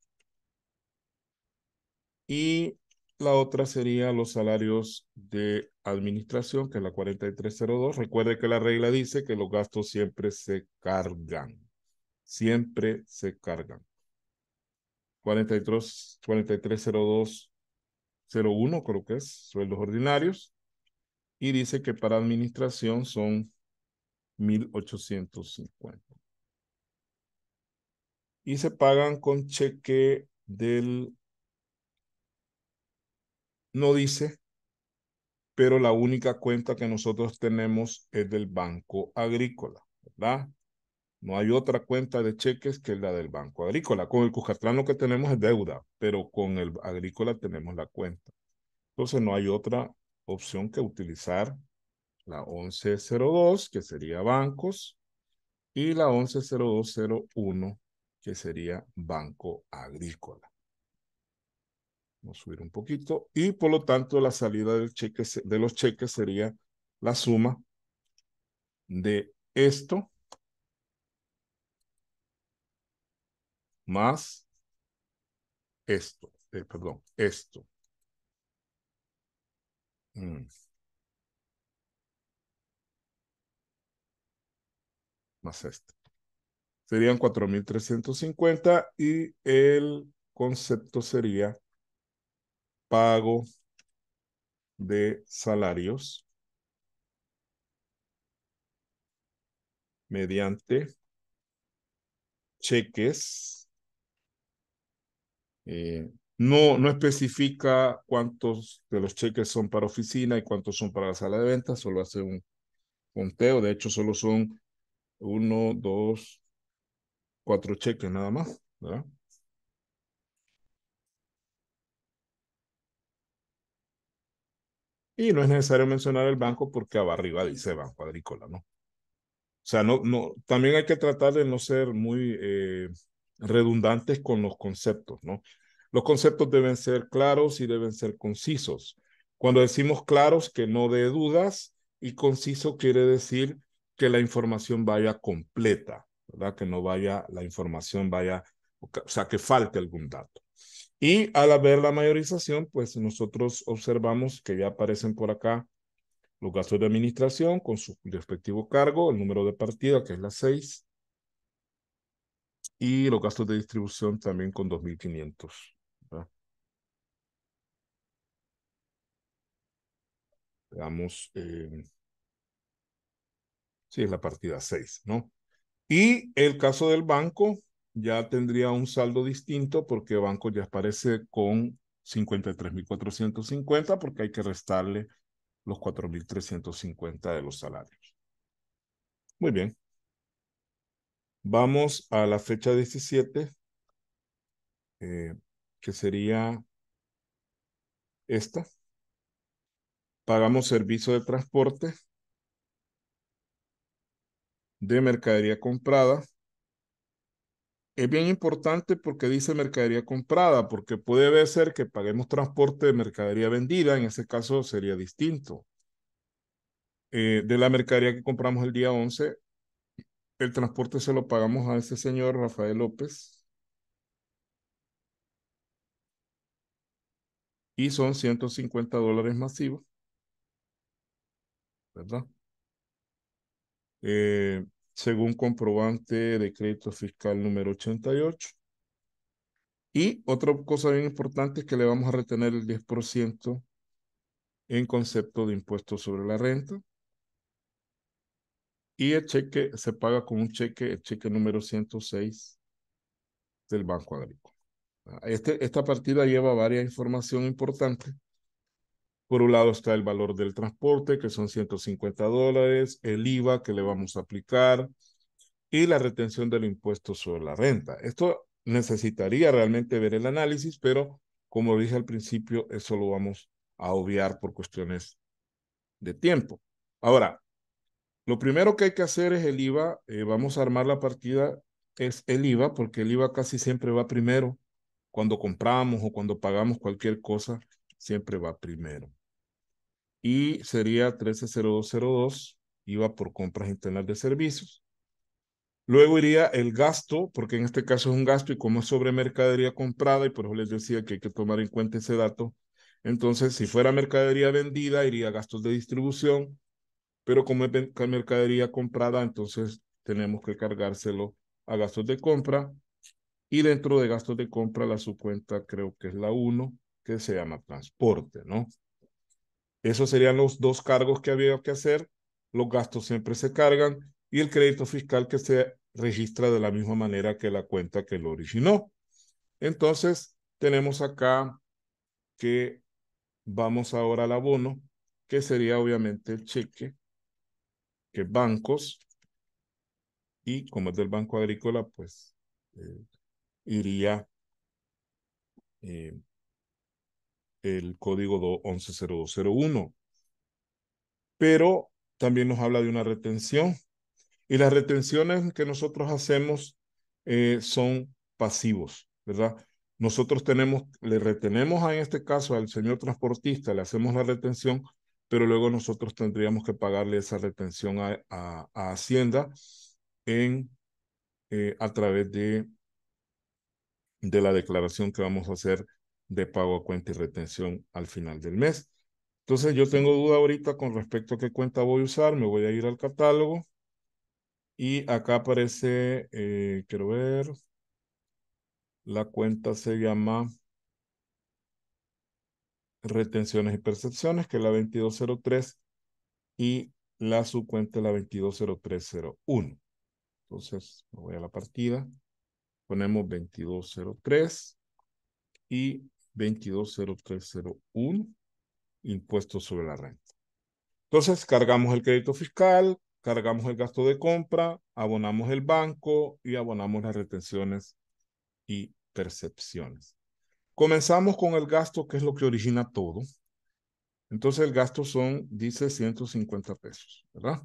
Y la otra sería los salarios de administración, que es la 4302. Recuerde que la regla dice que los gastos siempre se cargan. Siempre se cargan. 430201, cero creo que es, sueldos ordinarios. Y dice que para administración son 1850. Y se pagan con cheque del... No dice, pero la única cuenta que nosotros tenemos es del Banco Agrícola, ¿verdad? No hay otra cuenta de cheques que la del Banco Agrícola. Con el Cujatlán lo que tenemos es deuda, pero con el Agrícola tenemos la cuenta. Entonces no hay otra opción que utilizar la 1102, que sería bancos, y la 110201, que sería Banco Agrícola. Vamos a subir un poquito. Y por lo tanto, la salida del cheque, de los cheques sería la suma de esto más esto, eh, perdón, esto. Mm. Más esto. Serían 4.350 y el concepto sería pago de salarios mediante cheques eh, no, no especifica cuántos de los cheques son para oficina y cuántos son para la sala de ventas, solo hace un conteo. De hecho, solo son uno, dos, cuatro cheques nada más, ¿verdad? Y no es necesario mencionar el banco porque arriba dice Banco Agrícola, ¿no? O sea, no, no, también hay que tratar de no ser muy eh, redundantes con los conceptos, ¿no? Los conceptos deben ser claros y deben ser concisos. Cuando decimos claros, que no de dudas, y conciso quiere decir que la información vaya completa, ¿verdad? Que no vaya, la información vaya, o sea, que falte algún dato. Y al haber la mayorización, pues nosotros observamos que ya aparecen por acá los gastos de administración con su respectivo cargo, el número de partida, que es la 6, y los gastos de distribución también con 2.500. Veamos, eh, sí, es la partida 6, ¿no? Y el caso del banco ya tendría un saldo distinto porque el banco ya aparece con 53.450 porque hay que restarle los 4.350 de los salarios. Muy bien. Vamos a la fecha 17, eh, que sería esta. Pagamos servicio de transporte de mercadería comprada. Es bien importante porque dice mercadería comprada, porque puede ser que paguemos transporte de mercadería vendida, en ese caso sería distinto. Eh, de la mercadería que compramos el día 11 el transporte se lo pagamos a ese señor Rafael López. Y son 150 dólares masivos. ¿Verdad? Eh, según comprobante de crédito fiscal número 88. Y otra cosa bien importante es que le vamos a retener el 10% en concepto de impuesto sobre la renta y el cheque se paga con un cheque, el cheque número 106 del Banco Agrícola. Ah, este, esta partida lleva varias información importante. Por un lado está el valor del transporte, que son 150 dólares, el IVA que le vamos a aplicar y la retención del impuesto sobre la renta. Esto necesitaría realmente ver el análisis, pero como dije al principio, eso lo vamos a obviar por cuestiones de tiempo. Ahora, lo primero que hay que hacer es el IVA. Eh, vamos a armar la partida, es el IVA, porque el IVA casi siempre va primero. Cuando compramos o cuando pagamos cualquier cosa, siempre va primero. Y sería 130202, IVA por compras internas de servicios. Luego iría el gasto, porque en este caso es un gasto y como es sobre mercadería comprada, y por eso les decía que hay que tomar en cuenta ese dato, entonces si fuera mercadería vendida, iría gastos de distribución, pero como es mercadería comprada, entonces tenemos que cargárselo a gastos de compra. Y dentro de gastos de compra, la subcuenta creo que es la 1, que se llama transporte, ¿no? Esos serían los dos cargos que había que hacer. Los gastos siempre se cargan y el crédito fiscal que se registra de la misma manera que la cuenta que lo originó. Entonces, tenemos acá que vamos ahora al abono, que sería obviamente el cheque que bancos y como es del Banco Agrícola, pues eh, iría eh, el código 110201. Pero también nos habla de una retención y las retenciones que nosotros hacemos eh, son pasivos, ¿verdad? Nosotros tenemos, le retenemos en este caso al señor transportista, le hacemos la retención pero luego nosotros tendríamos que pagarle esa retención a, Hacienda en, eh, a través de, de la declaración que vamos a hacer de pago a cuenta y retención al final del mes. Entonces yo tengo duda ahorita con respecto a qué cuenta voy a usar, me voy a ir al catálogo y acá aparece, eh, quiero ver, la cuenta se llama retenciones y percepciones, que es la 2203, y la subcuenta la 220301. Entonces, me voy a la partida, ponemos 2203 y 220301, impuestos sobre la renta. Entonces, cargamos el crédito fiscal, cargamos el gasto de compra, abonamos el banco y abonamos las retenciones y percepciones. Comenzamos con el gasto, que es lo que origina todo. Entonces el gasto son, dice, 150 pesos, ¿verdad?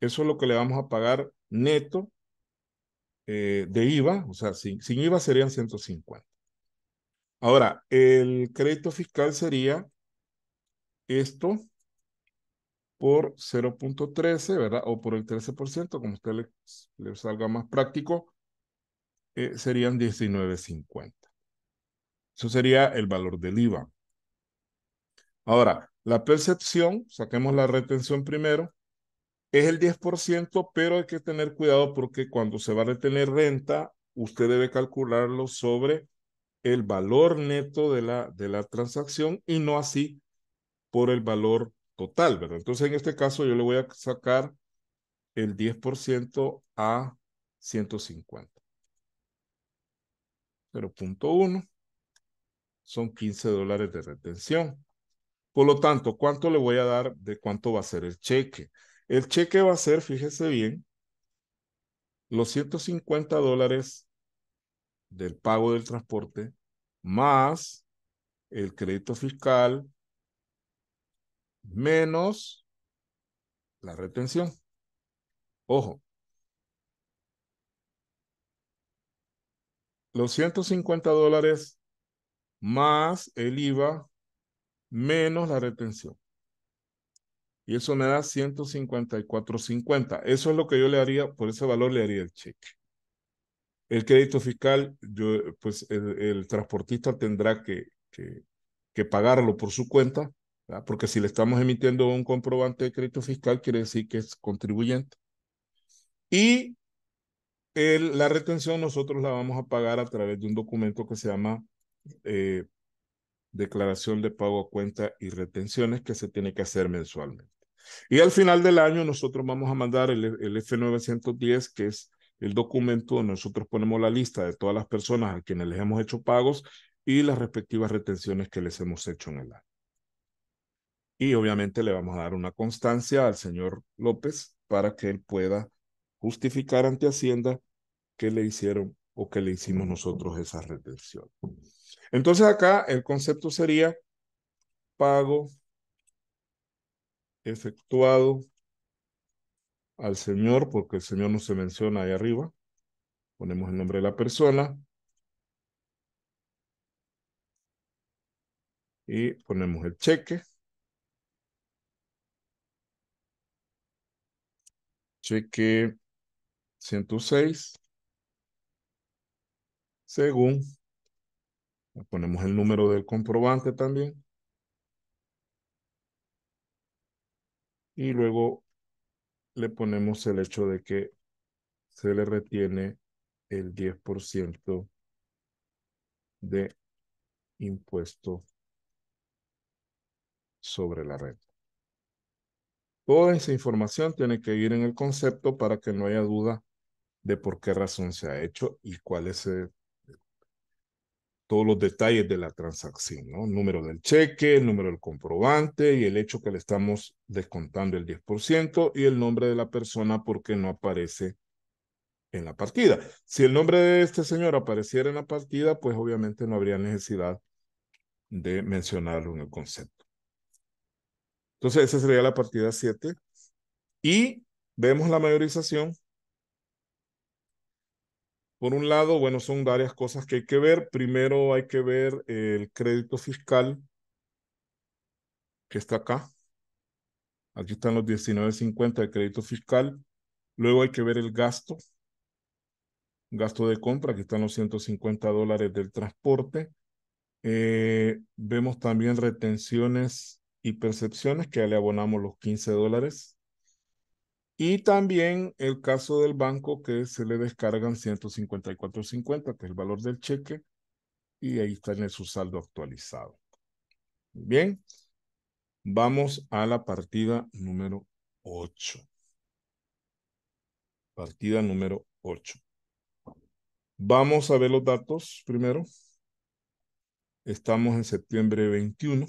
Eso es lo que le vamos a pagar neto eh, de IVA, o sea, sin, IVA serían 150. Ahora, el crédito fiscal sería esto por 0.13, ¿verdad? O por el 13%, como a usted le, salga más práctico, eh, serían 19.50. Eso sería el valor del IVA. Ahora, la percepción, saquemos la retención primero, es el 10%, pero hay que tener cuidado porque cuando se va a retener renta, usted debe calcularlo sobre el valor neto de la, de la transacción y no así por el valor total, ¿verdad? Entonces, en este caso, yo le voy a sacar el 10% a 150. 0.1 son 15 dólares de retención. Por lo tanto, ¿cuánto le voy a dar de cuánto va a ser el cheque? El cheque va a ser, fíjese bien, los 150 dólares del pago del transporte más el crédito fiscal menos la retención. Ojo, los 150 dólares más el IVA menos la retención. Y eso me da 154.50. Eso es lo que yo le haría, por ese valor le haría el cheque. El crédito fiscal, yo, pues el, transportista tendrá que, que, pagarlo por su cuenta, porque si le estamos emitiendo un comprobante de crédito fiscal, quiere decir que es contribuyente. Y el, la retención nosotros la vamos a pagar a través de un documento que se llama eh, declaración de pago a cuenta y retenciones que se tiene que hacer mensualmente. Y al final del año nosotros vamos a mandar el, el F910, que es el documento donde nosotros ponemos la lista de todas las personas a quienes les hemos hecho pagos y las respectivas retenciones que les hemos hecho en el año. Y obviamente le vamos a dar una constancia al señor López para que él pueda justificar ante Hacienda que le hicieron o que le hicimos nosotros esa retención. Entonces acá el concepto sería pago efectuado al Señor, porque el Señor no se menciona ahí arriba. Ponemos el nombre de la persona. Y ponemos el cheque. Cheque 106. Según Ponemos el número del comprobante también. Y luego le ponemos el hecho de que se le retiene el 10% de impuesto sobre la renta. Toda esa información tiene que ir en el concepto para que no haya duda de por qué razón se ha hecho y cuál es el todos los detalles de la transacción, ¿no? número del cheque, el número del comprobante y el hecho que le estamos descontando el 10% y el nombre de la persona porque no aparece en la partida. Si el nombre de este señor apareciera en la partida, pues obviamente no habría necesidad de mencionarlo en el concepto. Entonces, esa sería la partida 7. Y vemos la mayorización por un lado, bueno, son varias cosas que hay que ver. Primero hay que ver el crédito fiscal que está acá. Aquí están los 19.50 de crédito fiscal. Luego hay que ver el gasto. Gasto de compra, aquí están los 150 dólares del transporte. Eh, vemos también retenciones y percepciones que ya le abonamos los 15 dólares. Y también el caso del banco que se le descargan 154.50, que es el valor del cheque, y ahí está en su saldo actualizado. Bien, vamos a la partida número 8. Partida número 8. Vamos a ver los datos primero. Estamos en septiembre 21.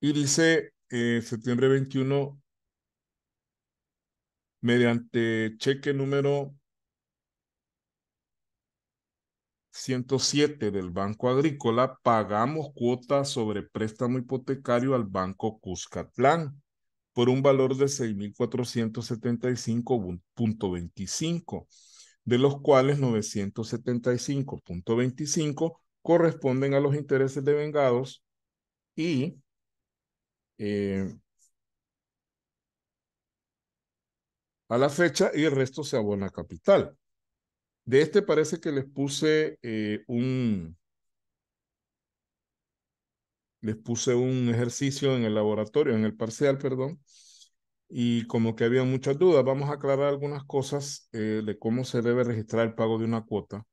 Y dice eh, septiembre 21 mediante cheque número 107 del Banco Agrícola, pagamos cuota sobre préstamo hipotecario al Banco Cuscatlán por un valor de 6.475.25, de los cuales 975.25 corresponden a los intereses de vengados y eh, a la fecha y el resto se abona capital. De este parece que les puse eh, un les puse un ejercicio en el laboratorio, en el parcial, perdón, y como que había muchas dudas, vamos a aclarar algunas cosas eh, de cómo se debe registrar el pago de una cuota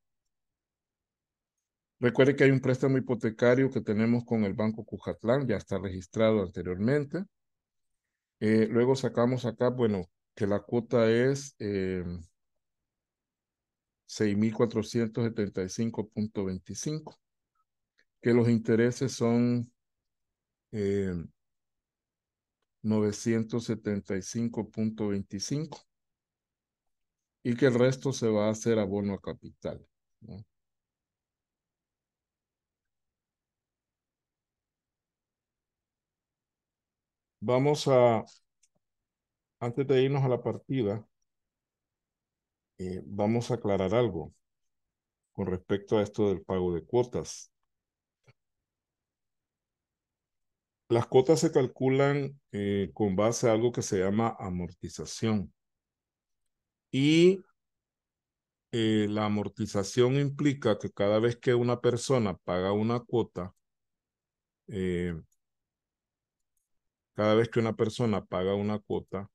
Recuerde que hay un préstamo hipotecario que tenemos con el Banco Cujatlán, ya está registrado anteriormente. Eh, luego sacamos acá, bueno, que la cuota es eh, 6.475.25, que los intereses son eh, 975.25 y que el resto se va a hacer abono a capital. ¿no? Vamos a, antes de irnos a la partida, eh, vamos a aclarar algo con respecto a esto del pago de cuotas. Las cuotas se calculan eh, con base a algo que se llama amortización. Y eh, la amortización implica que cada vez que una persona paga una cuota, cada vez que una persona paga una cuota,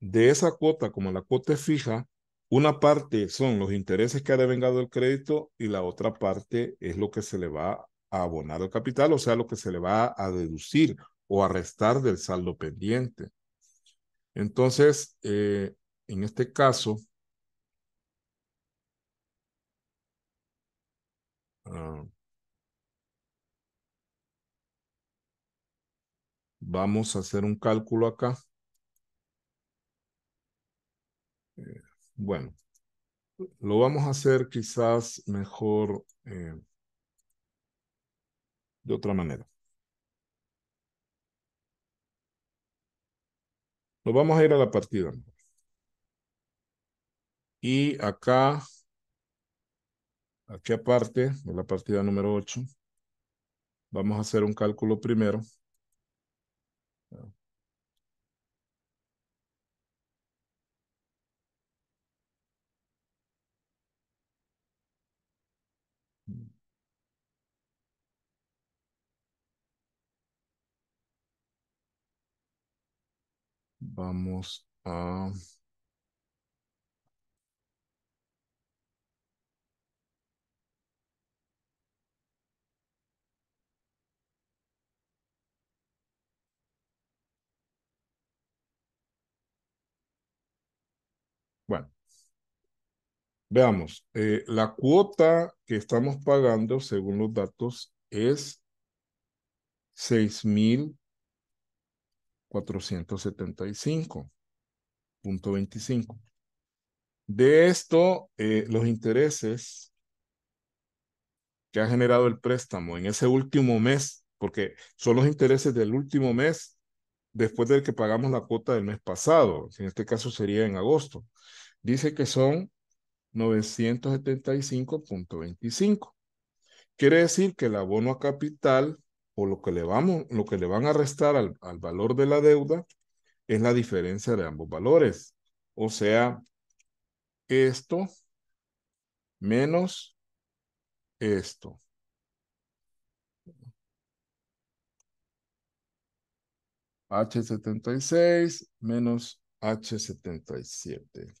de esa cuota, como la cuota es fija, una parte son los intereses que ha devengado el crédito y la otra parte es lo que se le va a abonar al capital, o sea, lo que se le va a deducir o a restar del saldo pendiente. Entonces, eh, en este caso, ah, Vamos a hacer un cálculo acá. Eh, bueno, lo vamos a hacer quizás mejor eh, de otra manera. Lo vamos a ir a la partida. Y acá, aquí aparte, de la partida número 8, vamos a hacer un cálculo primero. vamos a... Bueno, veamos, eh, la cuota que estamos pagando según los datos es seis mil 475.25. De esto, eh, los intereses que ha generado el préstamo en ese último mes, porque son los intereses del último mes después del que pagamos la cuota del mes pasado, en este caso sería en agosto, dice que son 975.25. Quiere decir que el abono a capital lo que le, vamos, lo que le van a restar al, al valor de la deuda es la diferencia de ambos valores. O sea, esto menos esto. H76 menos H77.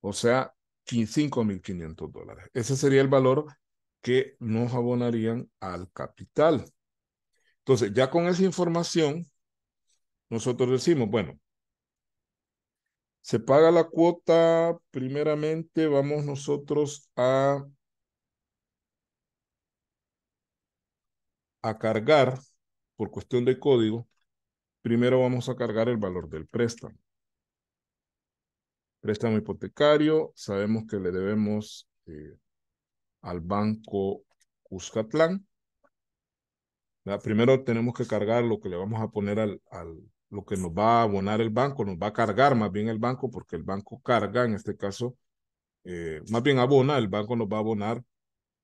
O sea, 5.500 dólares. Ese sería el valor que nos abonarían al capital. Entonces, ya con esa información, nosotros decimos, bueno, se paga la cuota, primeramente vamos nosotros a, a cargar, por cuestión de código, primero vamos a cargar el valor del préstamo. Préstamo hipotecario, sabemos que le debemos eh, al Banco Cuscatlán. Primero tenemos que cargar lo que le vamos a poner al, lo que nos va a abonar el banco, nos va a cargar más bien el banco, porque el banco carga, en este caso, eh, más bien abona, el banco nos va a abonar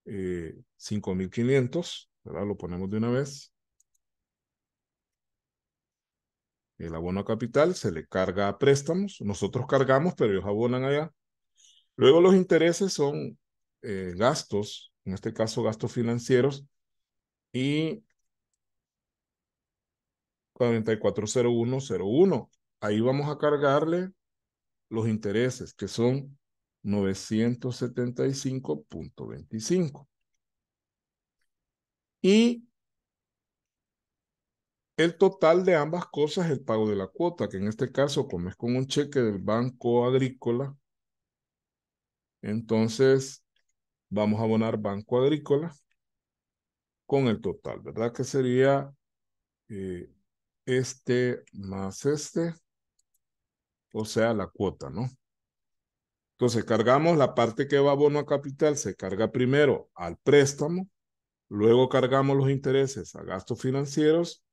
eh, 5.500, ¿verdad? Lo ponemos de una vez. El abono a capital se le carga a préstamos, nosotros cargamos, pero ellos abonan allá. Luego los intereses son eh, gastos, en este caso gastos financieros, y 440101. Ahí vamos a cargarle los intereses, que son 975.25. Y el total de ambas cosas, el pago de la cuota, que en este caso, como es con un cheque del Banco Agrícola, entonces vamos a abonar Banco Agrícola con el total, ¿verdad? Que sería eh, este más este, o sea, la cuota, ¿no? Entonces cargamos la parte que va abono a capital, se carga primero al préstamo, luego cargamos los intereses a gastos financieros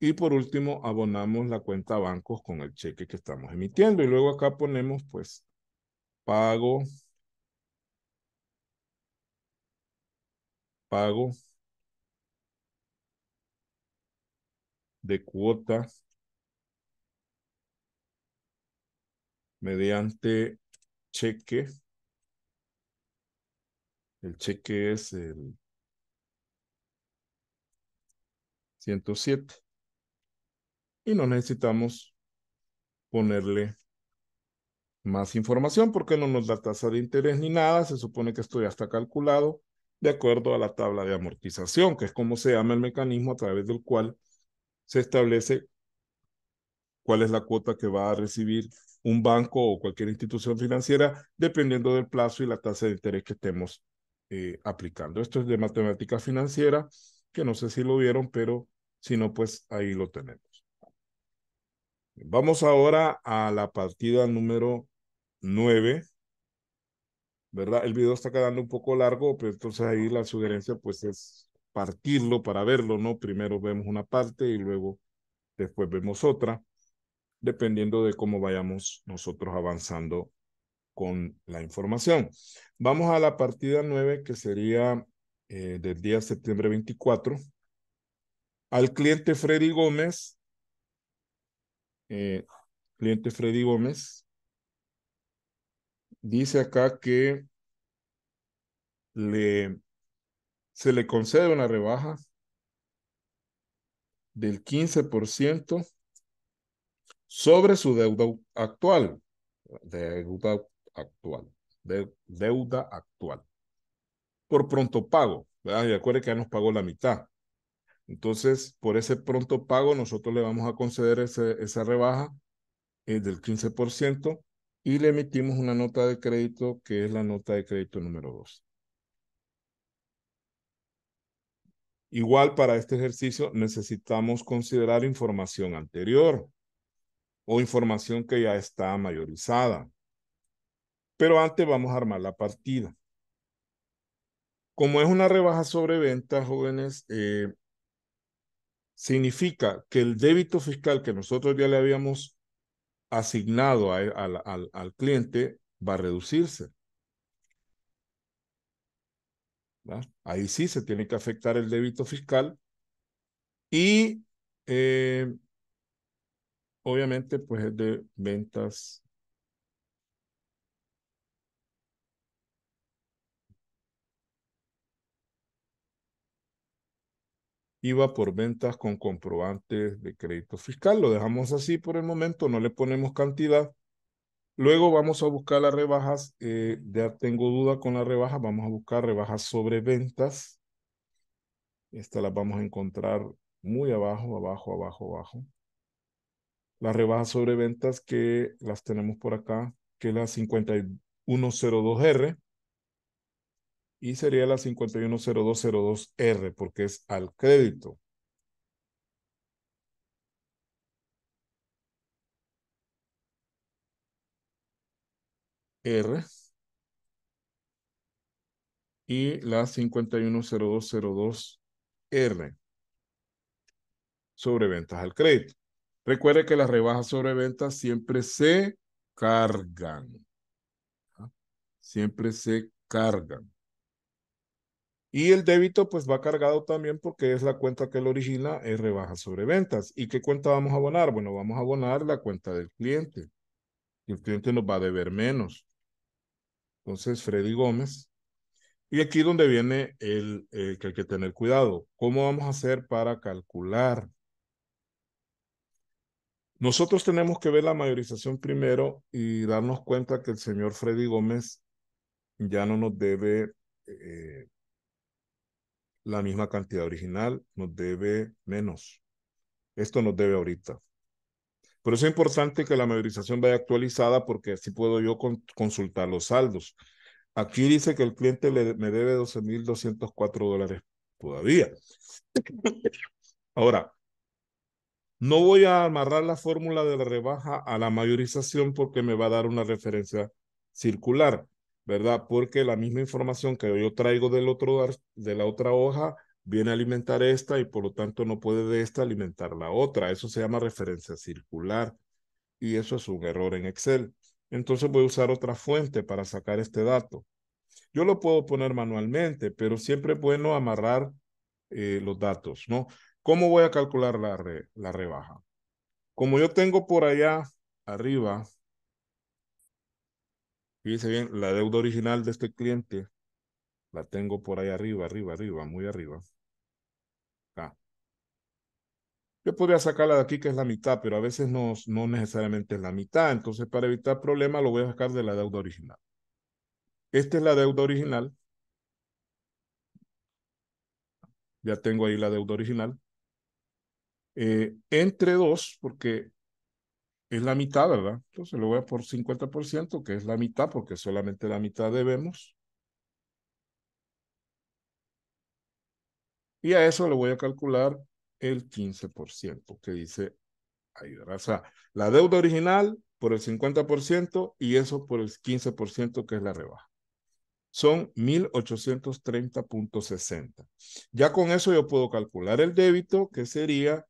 y por último abonamos la cuenta bancos con el cheque que estamos emitiendo y luego acá ponemos pues pago pago de cuota mediante cheque. El cheque es el 107. Y no necesitamos ponerle más información porque no nos da tasa de interés ni nada. Se supone que esto ya está calculado de acuerdo a la tabla de amortización, que es como se llama el mecanismo a través del cual se establece cuál es la cuota que va a recibir un banco o cualquier institución financiera, dependiendo del plazo y la tasa de interés que estemos eh, aplicando. Esto es de matemática financiera, que no sé si lo vieron, pero si no, pues ahí lo tenemos. Vamos ahora a la partida número nueve, ¿verdad? El video está quedando un poco largo, pero entonces ahí la sugerencia pues es partirlo para verlo, ¿no? Primero vemos una parte y luego después vemos otra, dependiendo de cómo vayamos nosotros avanzando con la información. Vamos a la partida nueve que sería eh, del día septiembre 24. Al cliente Freddy Gómez, eh, cliente Freddy Gómez, dice acá que le, se le concede una rebaja del 15% sobre su deuda actual. Deuda actual. De, deuda actual. Por pronto pago. ¿verdad? Y acuerde que ya nos pagó la mitad. Entonces, por ese pronto pago, nosotros le vamos a conceder ese, esa rebaja eh, del 15% y le emitimos una nota de crédito que es la nota de crédito número 2. Igual para este ejercicio necesitamos considerar información anterior o información que ya está mayorizada. Pero antes vamos a armar la partida. Como es una rebaja sobre ventas jóvenes, eh, significa que el débito fiscal que nosotros ya le habíamos asignado e, al, al cliente va a reducirse. Ahí sí se tiene que afectar el débito fiscal y eh, obviamente pues es de ventas Iba por ventas con comprobantes de crédito fiscal. Lo dejamos así por el momento, no le ponemos cantidad. Luego vamos a buscar las rebajas. Eh, ya tengo duda con las rebajas. Vamos a buscar rebajas sobre ventas. esta las vamos a encontrar muy abajo, abajo, abajo, abajo. Las rebajas sobre ventas que las tenemos por acá, que es la 5102R y sería la 510202R porque es al crédito. R y la 510202R sobre ventas al crédito. Recuerde que las rebajas sobre ventas siempre se cargan. ¿Ah? Siempre se cargan. Y el débito pues va cargado también porque es la cuenta que lo origina es rebaja sobre ventas. ¿Y qué cuenta vamos a abonar? Bueno, vamos a abonar la cuenta del cliente. El cliente nos va a deber menos. Entonces, Freddy Gómez. Y aquí donde viene el, eh, que hay que tener cuidado. ¿Cómo vamos a hacer para calcular? Nosotros tenemos que ver la mayorización primero y darnos cuenta que el señor Freddy Gómez ya no nos debe eh, la misma cantidad original, nos debe menos. Esto nos debe ahorita. Por eso es importante que la mayorización vaya actualizada porque así puedo yo consultar los saldos. Aquí dice que el cliente le, me debe 12.204 dólares todavía. Ahora, no voy a amarrar la fórmula de la rebaja a la mayorización porque me va a dar una referencia circular. ¿verdad? Porque la misma información que yo traigo de la otra hoja viene a alimentar esta y por lo tanto no puede de esta alimentar la otra. Eso se llama referencia circular y eso es un error en Excel. Entonces voy a usar otra fuente para sacar este dato. Yo lo puedo poner manualmente, pero siempre es bueno amarrar eh, los datos, ¿no? ¿Cómo voy a calcular la, la rebaja? Como yo tengo por allá arriba Fíjese bien, la deuda original de este cliente la tengo por ahí arriba, arriba, arriba, muy arriba. Ah. Yo podría sacarla de aquí, que es la mitad, pero a veces no, no necesariamente es la mitad. Entonces, para evitar problemas, lo voy a sacar de la deuda original. Esta es la deuda original. Ya tengo ahí la deuda original. Eh, entre dos, porque es la mitad, ¿verdad? Entonces lo voy a por 50%, que es la mitad, porque solamente la mitad debemos. Y a eso le voy a calcular el 15%, que dice ahí, ¿verdad? O sea, la deuda original por el 50% y eso por el 15%, que es la rebaja. Son 1830.60. Ya con eso yo puedo calcular el débito, que sería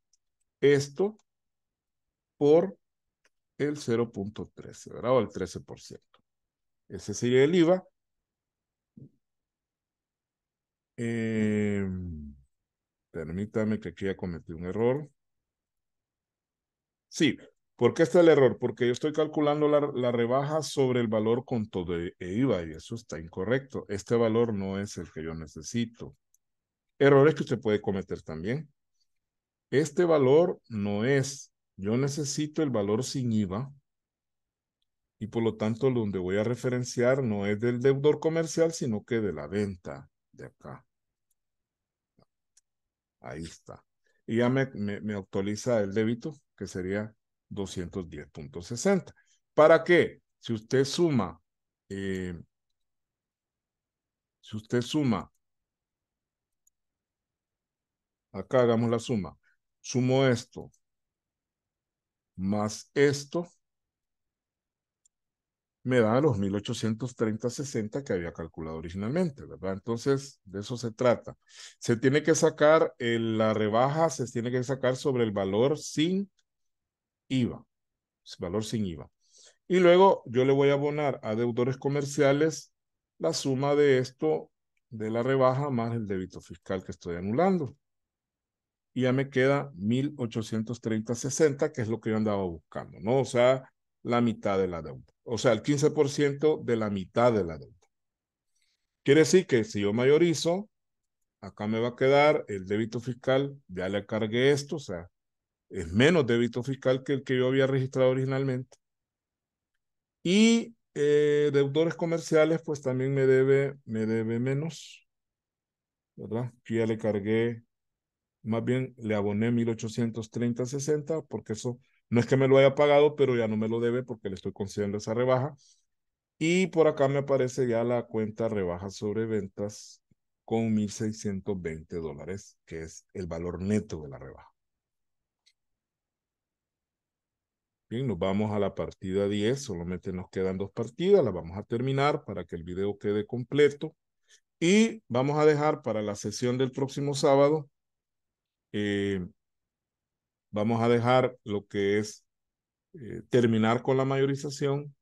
esto por el 0.13, ¿verdad? O el 13%. Ese sería el IVA. Em, permítame que aquí ya cometí un error. Sí, ¿por qué está el error? Porque yo estoy calculando la, rebaja sobre el valor con todo el IVA y eso está incorrecto. Este valor no es el que yo necesito. Errores que usted puede cometer también. Este valor no es yo necesito el valor sin IVA y por lo tanto donde voy a referenciar no es del deudor comercial, sino que de la venta de acá. Ahí está. Y ya me, actualiza el débito, que sería 210.60. ¿Para qué? Si usted suma, eh, si usted suma, acá hagamos la suma, sumo esto, más esto me da los 1.830.60 que había calculado originalmente, ¿verdad? Entonces, de eso se trata. Se tiene que sacar la rebaja, se tiene que sacar sobre el valor sin IVA, valor sin IVA. Y luego yo le voy a abonar a deudores comerciales la suma de esto, de la rebaja, más el débito fiscal que estoy anulando y ya me queda 1830.60, que es lo que yo andaba buscando, ¿no? O sea, la mitad de la deuda. O sea, el 15% de la mitad de la deuda. Quiere decir que si yo mayorizo, acá me va a quedar el débito fiscal, ya le cargué esto, o sea, es menos débito fiscal que el que yo había registrado originalmente. Y eh, deudores comerciales, pues también me debe, me debe menos, ¿verdad? Aquí ya le cargué más bien le aboné 1830.60 porque eso no es que me lo haya pagado, pero ya no me lo debe porque le estoy concediendo esa rebaja. Y por acá me aparece ya la cuenta rebaja sobre ventas con 1.620 dólares, que es el valor neto de la rebaja. Bien, nos vamos a la partida 10, solamente nos quedan dos partidas, las vamos a terminar para que el video quede completo. Y vamos a dejar para la sesión del próximo sábado eh, vamos a dejar lo que es eh, terminar con la mayorización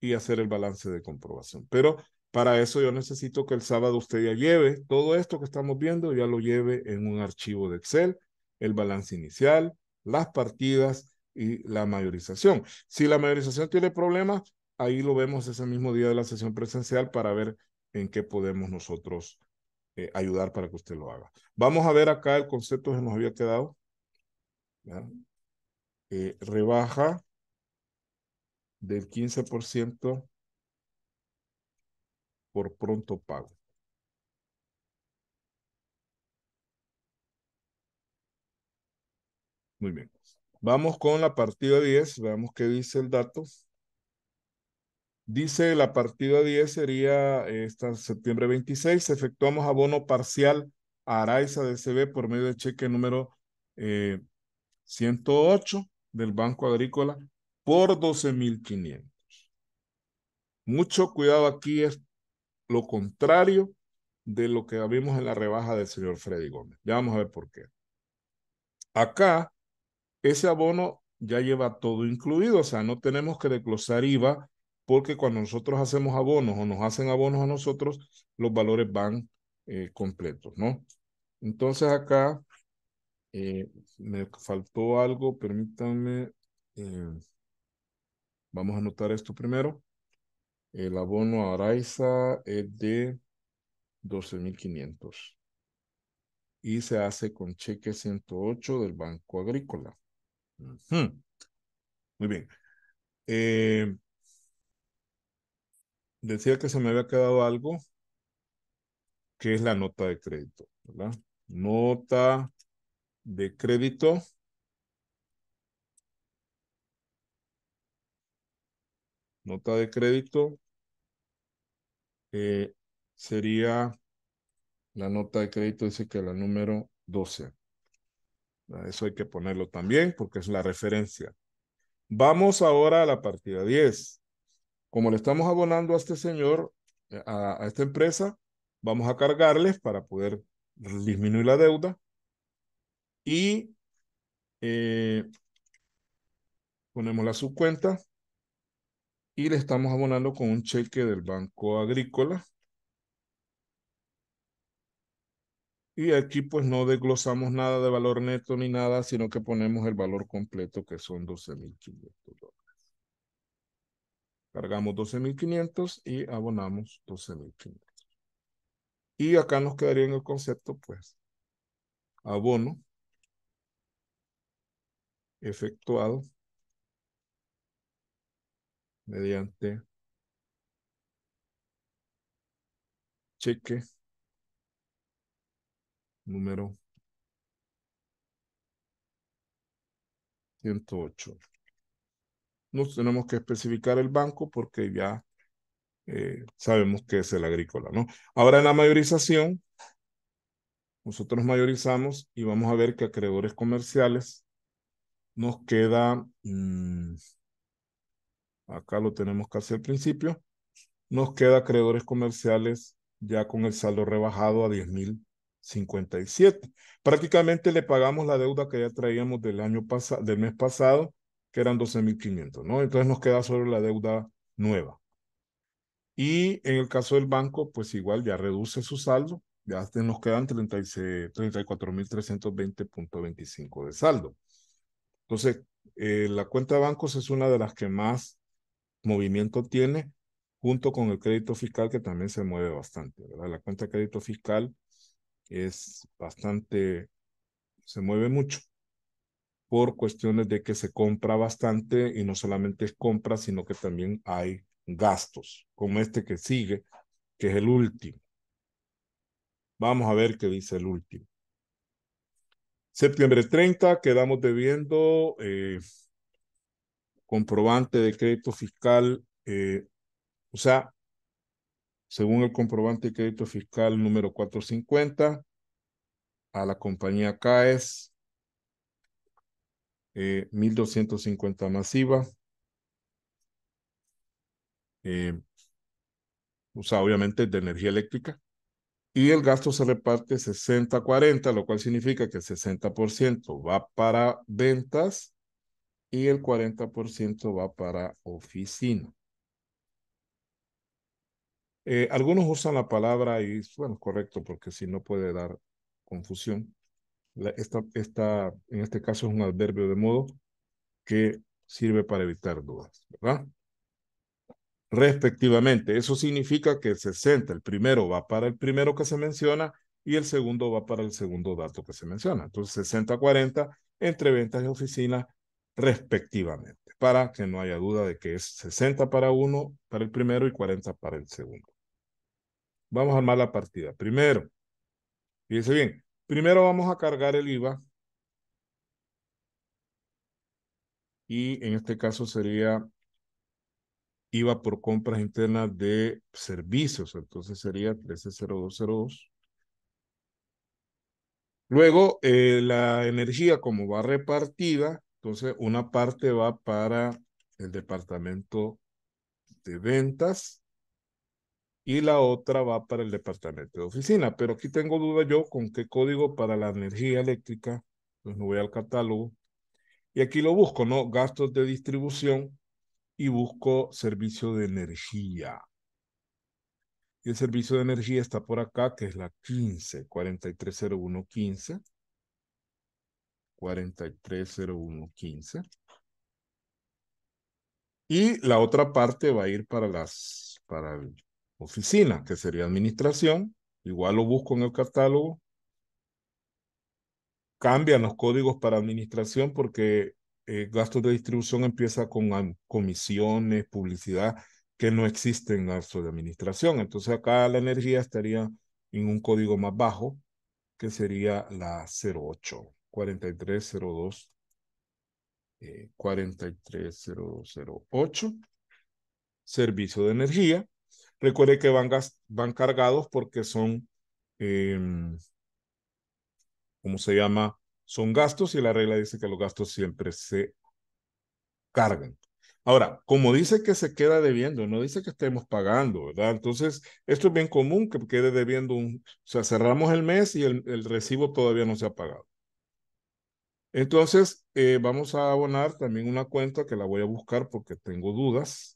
y hacer el balance de comprobación. Pero para eso yo necesito que el sábado usted ya lleve todo esto que estamos viendo, ya lo lleve en un archivo de Excel, el balance inicial, las partidas y la mayorización. Si la mayorización tiene problemas, ahí lo vemos ese mismo día de la sesión presencial para ver en qué podemos nosotros eh, ayudar para que usted lo haga. Vamos a ver acá el concepto que nos había quedado. Eh, rebaja del 15% por pronto pago. Muy bien. Vamos con la partida 10. Veamos qué dice el dato. Dice la partida 10 sería esta septiembre 26. Efectuamos abono parcial a Araiza de CB por medio de cheque número 108 eh, del Banco Agrícola por 12.500. Mucho cuidado aquí es lo contrario de lo que vimos en la rebaja del señor Freddy Gómez. Ya vamos a ver por qué. Acá, ese abono ya lleva todo incluido, o sea, no tenemos que desglosar IVA porque cuando nosotros hacemos abonos o nos hacen abonos a nosotros, los valores van eh, completos, ¿no? Entonces acá eh, me faltó algo, permítanme, eh, vamos a anotar esto primero. El abono a Araiza es de 12.500 y se hace con cheque 108 del Banco Agrícola. Muy bien. Eh, decía que se me había quedado algo, que es la nota de crédito, ¿verdad? Nota de crédito. Nota de crédito eh, sería la nota de crédito, dice que la número 12. Eso hay que ponerlo también porque es la referencia. Vamos ahora a la partida 10 como le estamos abonando a este señor, eh, a, esta empresa, vamos a cargarles para poder disminuir la deuda. Y eh, ponemos la subcuenta y le estamos abonando con un cheque del Banco Agrícola. Y aquí pues no desglosamos nada de valor neto ni nada, sino que ponemos el valor completo que son 12.500 dólares. Cargamos 12.500 y abonamos 12.500. Y acá nos quedaría en el concepto, pues, abono efectuado mediante cheque número 108. No tenemos que especificar el banco porque ya eh, sabemos que es el agrícola, ¿no? Ahora en la mayorización, nosotros mayorizamos y vamos a ver que acreedores comerciales nos queda, mm, acá lo tenemos casi al principio, nos queda acreedores comerciales ya con el saldo rebajado a 10.057. Prácticamente le pagamos la deuda que ya traíamos del año pasado, del mes pasado que eran 12.500, ¿no? Entonces nos queda solo la deuda nueva. Y en el caso del banco, pues igual ya reduce su saldo, ya nos quedan 34.320.25 de saldo. Entonces, eh, la cuenta de bancos es una de las que más movimiento tiene, junto con el crédito fiscal que también se mueve bastante, ¿verdad? La cuenta de crédito fiscal es bastante, se mueve mucho por cuestiones de que se compra bastante y no solamente es compra, sino que también hay gastos, como este que sigue, que es el último. Vamos a ver qué dice el último. Septiembre 30, quedamos debiendo eh, comprobante de crédito fiscal, eh, o sea, según el comprobante de crédito fiscal número 450, a la compañía CAES 1250 eh, masiva. Eh, o obviamente de energía eléctrica. Y el gasto se reparte 60-40, lo cual significa que el 60% va para ventas y el 40% va para oficina. Eh, algunos usan la palabra y, bueno, correcto, porque si no puede dar confusión esta, esta, en este caso es un adverbio de modo que sirve para evitar dudas, ¿verdad? Respectivamente, eso significa que el 60, el primero va para el primero que se menciona y el segundo va para el segundo dato que se menciona. Entonces, 60-40 entre ventas y oficinas respectivamente, para que no haya duda de que es 60 para uno, para el primero y 40 para el segundo. Vamos a armar la partida. Primero, fíjense bien, Primero vamos a cargar el IVA. Y en este caso sería IVA por compras internas de servicios. Entonces sería 130202. Luego, eh, la energía como va repartida, entonces una parte va para el departamento de ventas, y la otra va para el departamento de oficina. Pero aquí tengo duda yo con qué código para la energía eléctrica. pues me voy al catálogo y aquí lo busco, ¿no? Gastos de distribución y busco servicio de energía. Y el servicio de energía está por acá, que es la 15, 430115. 430115. Y la otra parte va a ir para las para el oficina, que sería administración. Igual lo busco en el catálogo. Cambian los códigos para administración porque eh, gastos de distribución empieza con comisiones, publicidad, que no existen en gastos de administración. Entonces acá la energía estaría en un código más bajo, que sería la 08, 4302, eh, 430208, servicio de energía. Recuerde que van, van cargados porque son, em, ¿cómo se llama? Son gastos y la regla dice que los gastos siempre se cargan. Ahora, como dice que se queda debiendo, no dice que estemos pagando, ¿verdad? Entonces, esto es bien común que quede debiendo un, o sea, cerramos el mes y el, recibo todavía no se ha pagado. Entonces, eh, vamos a abonar también una cuenta que la voy a buscar porque tengo dudas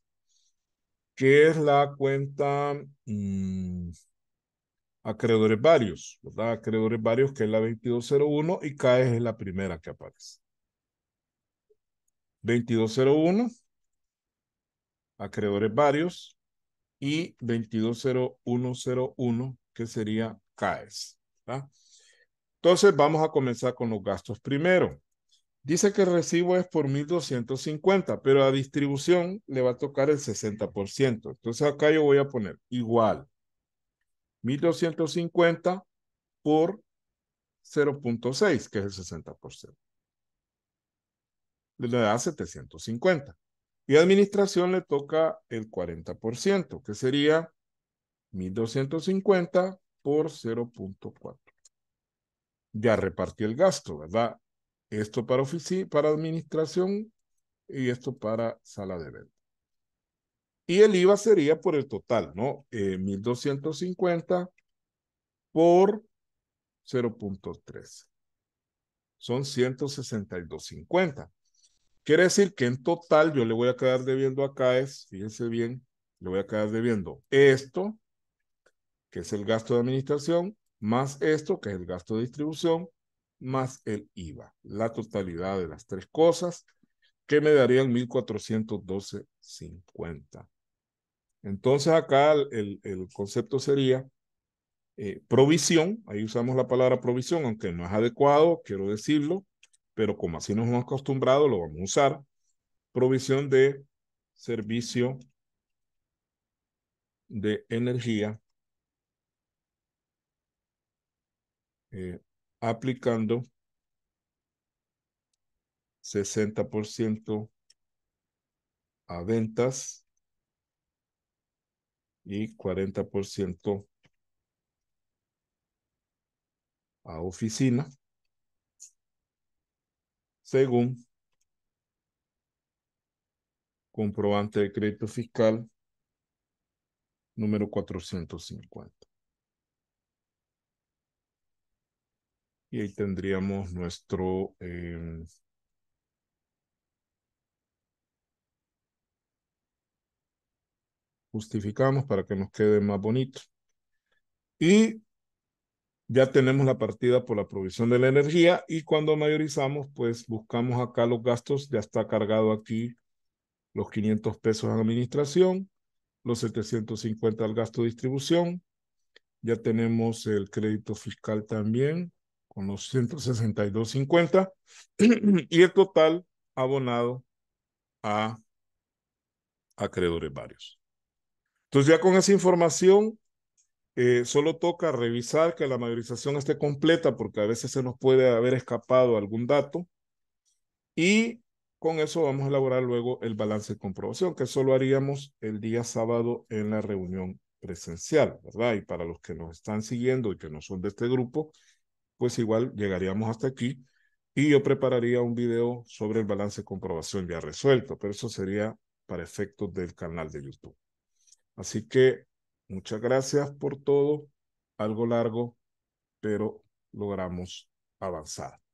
que es la cuenta mm, acreedores varios, ¿verdad? Acreedores varios, que es la 2201 y CAES es la primera que aparece. 2201, acreedores varios y 220101, que sería CAES. ¿verdad? Entonces vamos a comenzar con los gastos primero. Dice que el recibo es por 1.250, pero a distribución le va a tocar el 60%. Entonces acá yo voy a poner igual 1.250 por 0.6, que es el 60%. Le da 750. Y a administración le toca el 40%, que sería 1.250 por 0.4. Ya repartí el gasto, ¿verdad? Esto para oficina, para administración y esto para sala de venta. Y el IVA sería por el total, ¿no? 1250 eh, por 0.3. Son 162.50. Quiere decir que en total yo le voy a quedar debiendo acá es, fíjense bien, le voy a quedar debiendo esto, que es el gasto de administración, más esto, que es el gasto de distribución, más el IVA, la totalidad de las tres cosas, que me darían 1412.50. Entonces acá el, concepto sería eh, provisión, ahí usamos la palabra provisión, aunque no es adecuado, quiero decirlo, pero como así nos hemos acostumbrado, lo vamos a usar. Provisión de servicio de energía eh, aplicando 60% a ventas y 40% a oficina según comprobante de crédito fiscal número 450. Y ahí tendríamos nuestro... Em, justificamos para que nos quede más bonito. Y ya tenemos la partida por la provisión de la energía y cuando mayorizamos, pues buscamos acá los gastos, ya está cargado aquí los 500 pesos en administración, los 750 al gasto de distribución, ya tenemos el crédito fiscal también, con los 162.50 y el total abonado a acreedores varios. Entonces ya con esa información eh, solo toca revisar que la mayorización esté completa porque a veces se nos puede haber escapado algún dato y con eso vamos a elaborar luego el balance de comprobación que solo haríamos el día sábado en la reunión presencial, ¿verdad? Y para los que nos están siguiendo y que no son de este grupo, pues igual llegaríamos hasta aquí y yo prepararía un video sobre el balance de comprobación ya resuelto, pero eso sería para efectos del canal de YouTube. Así que muchas gracias por todo, algo largo, pero logramos avanzar.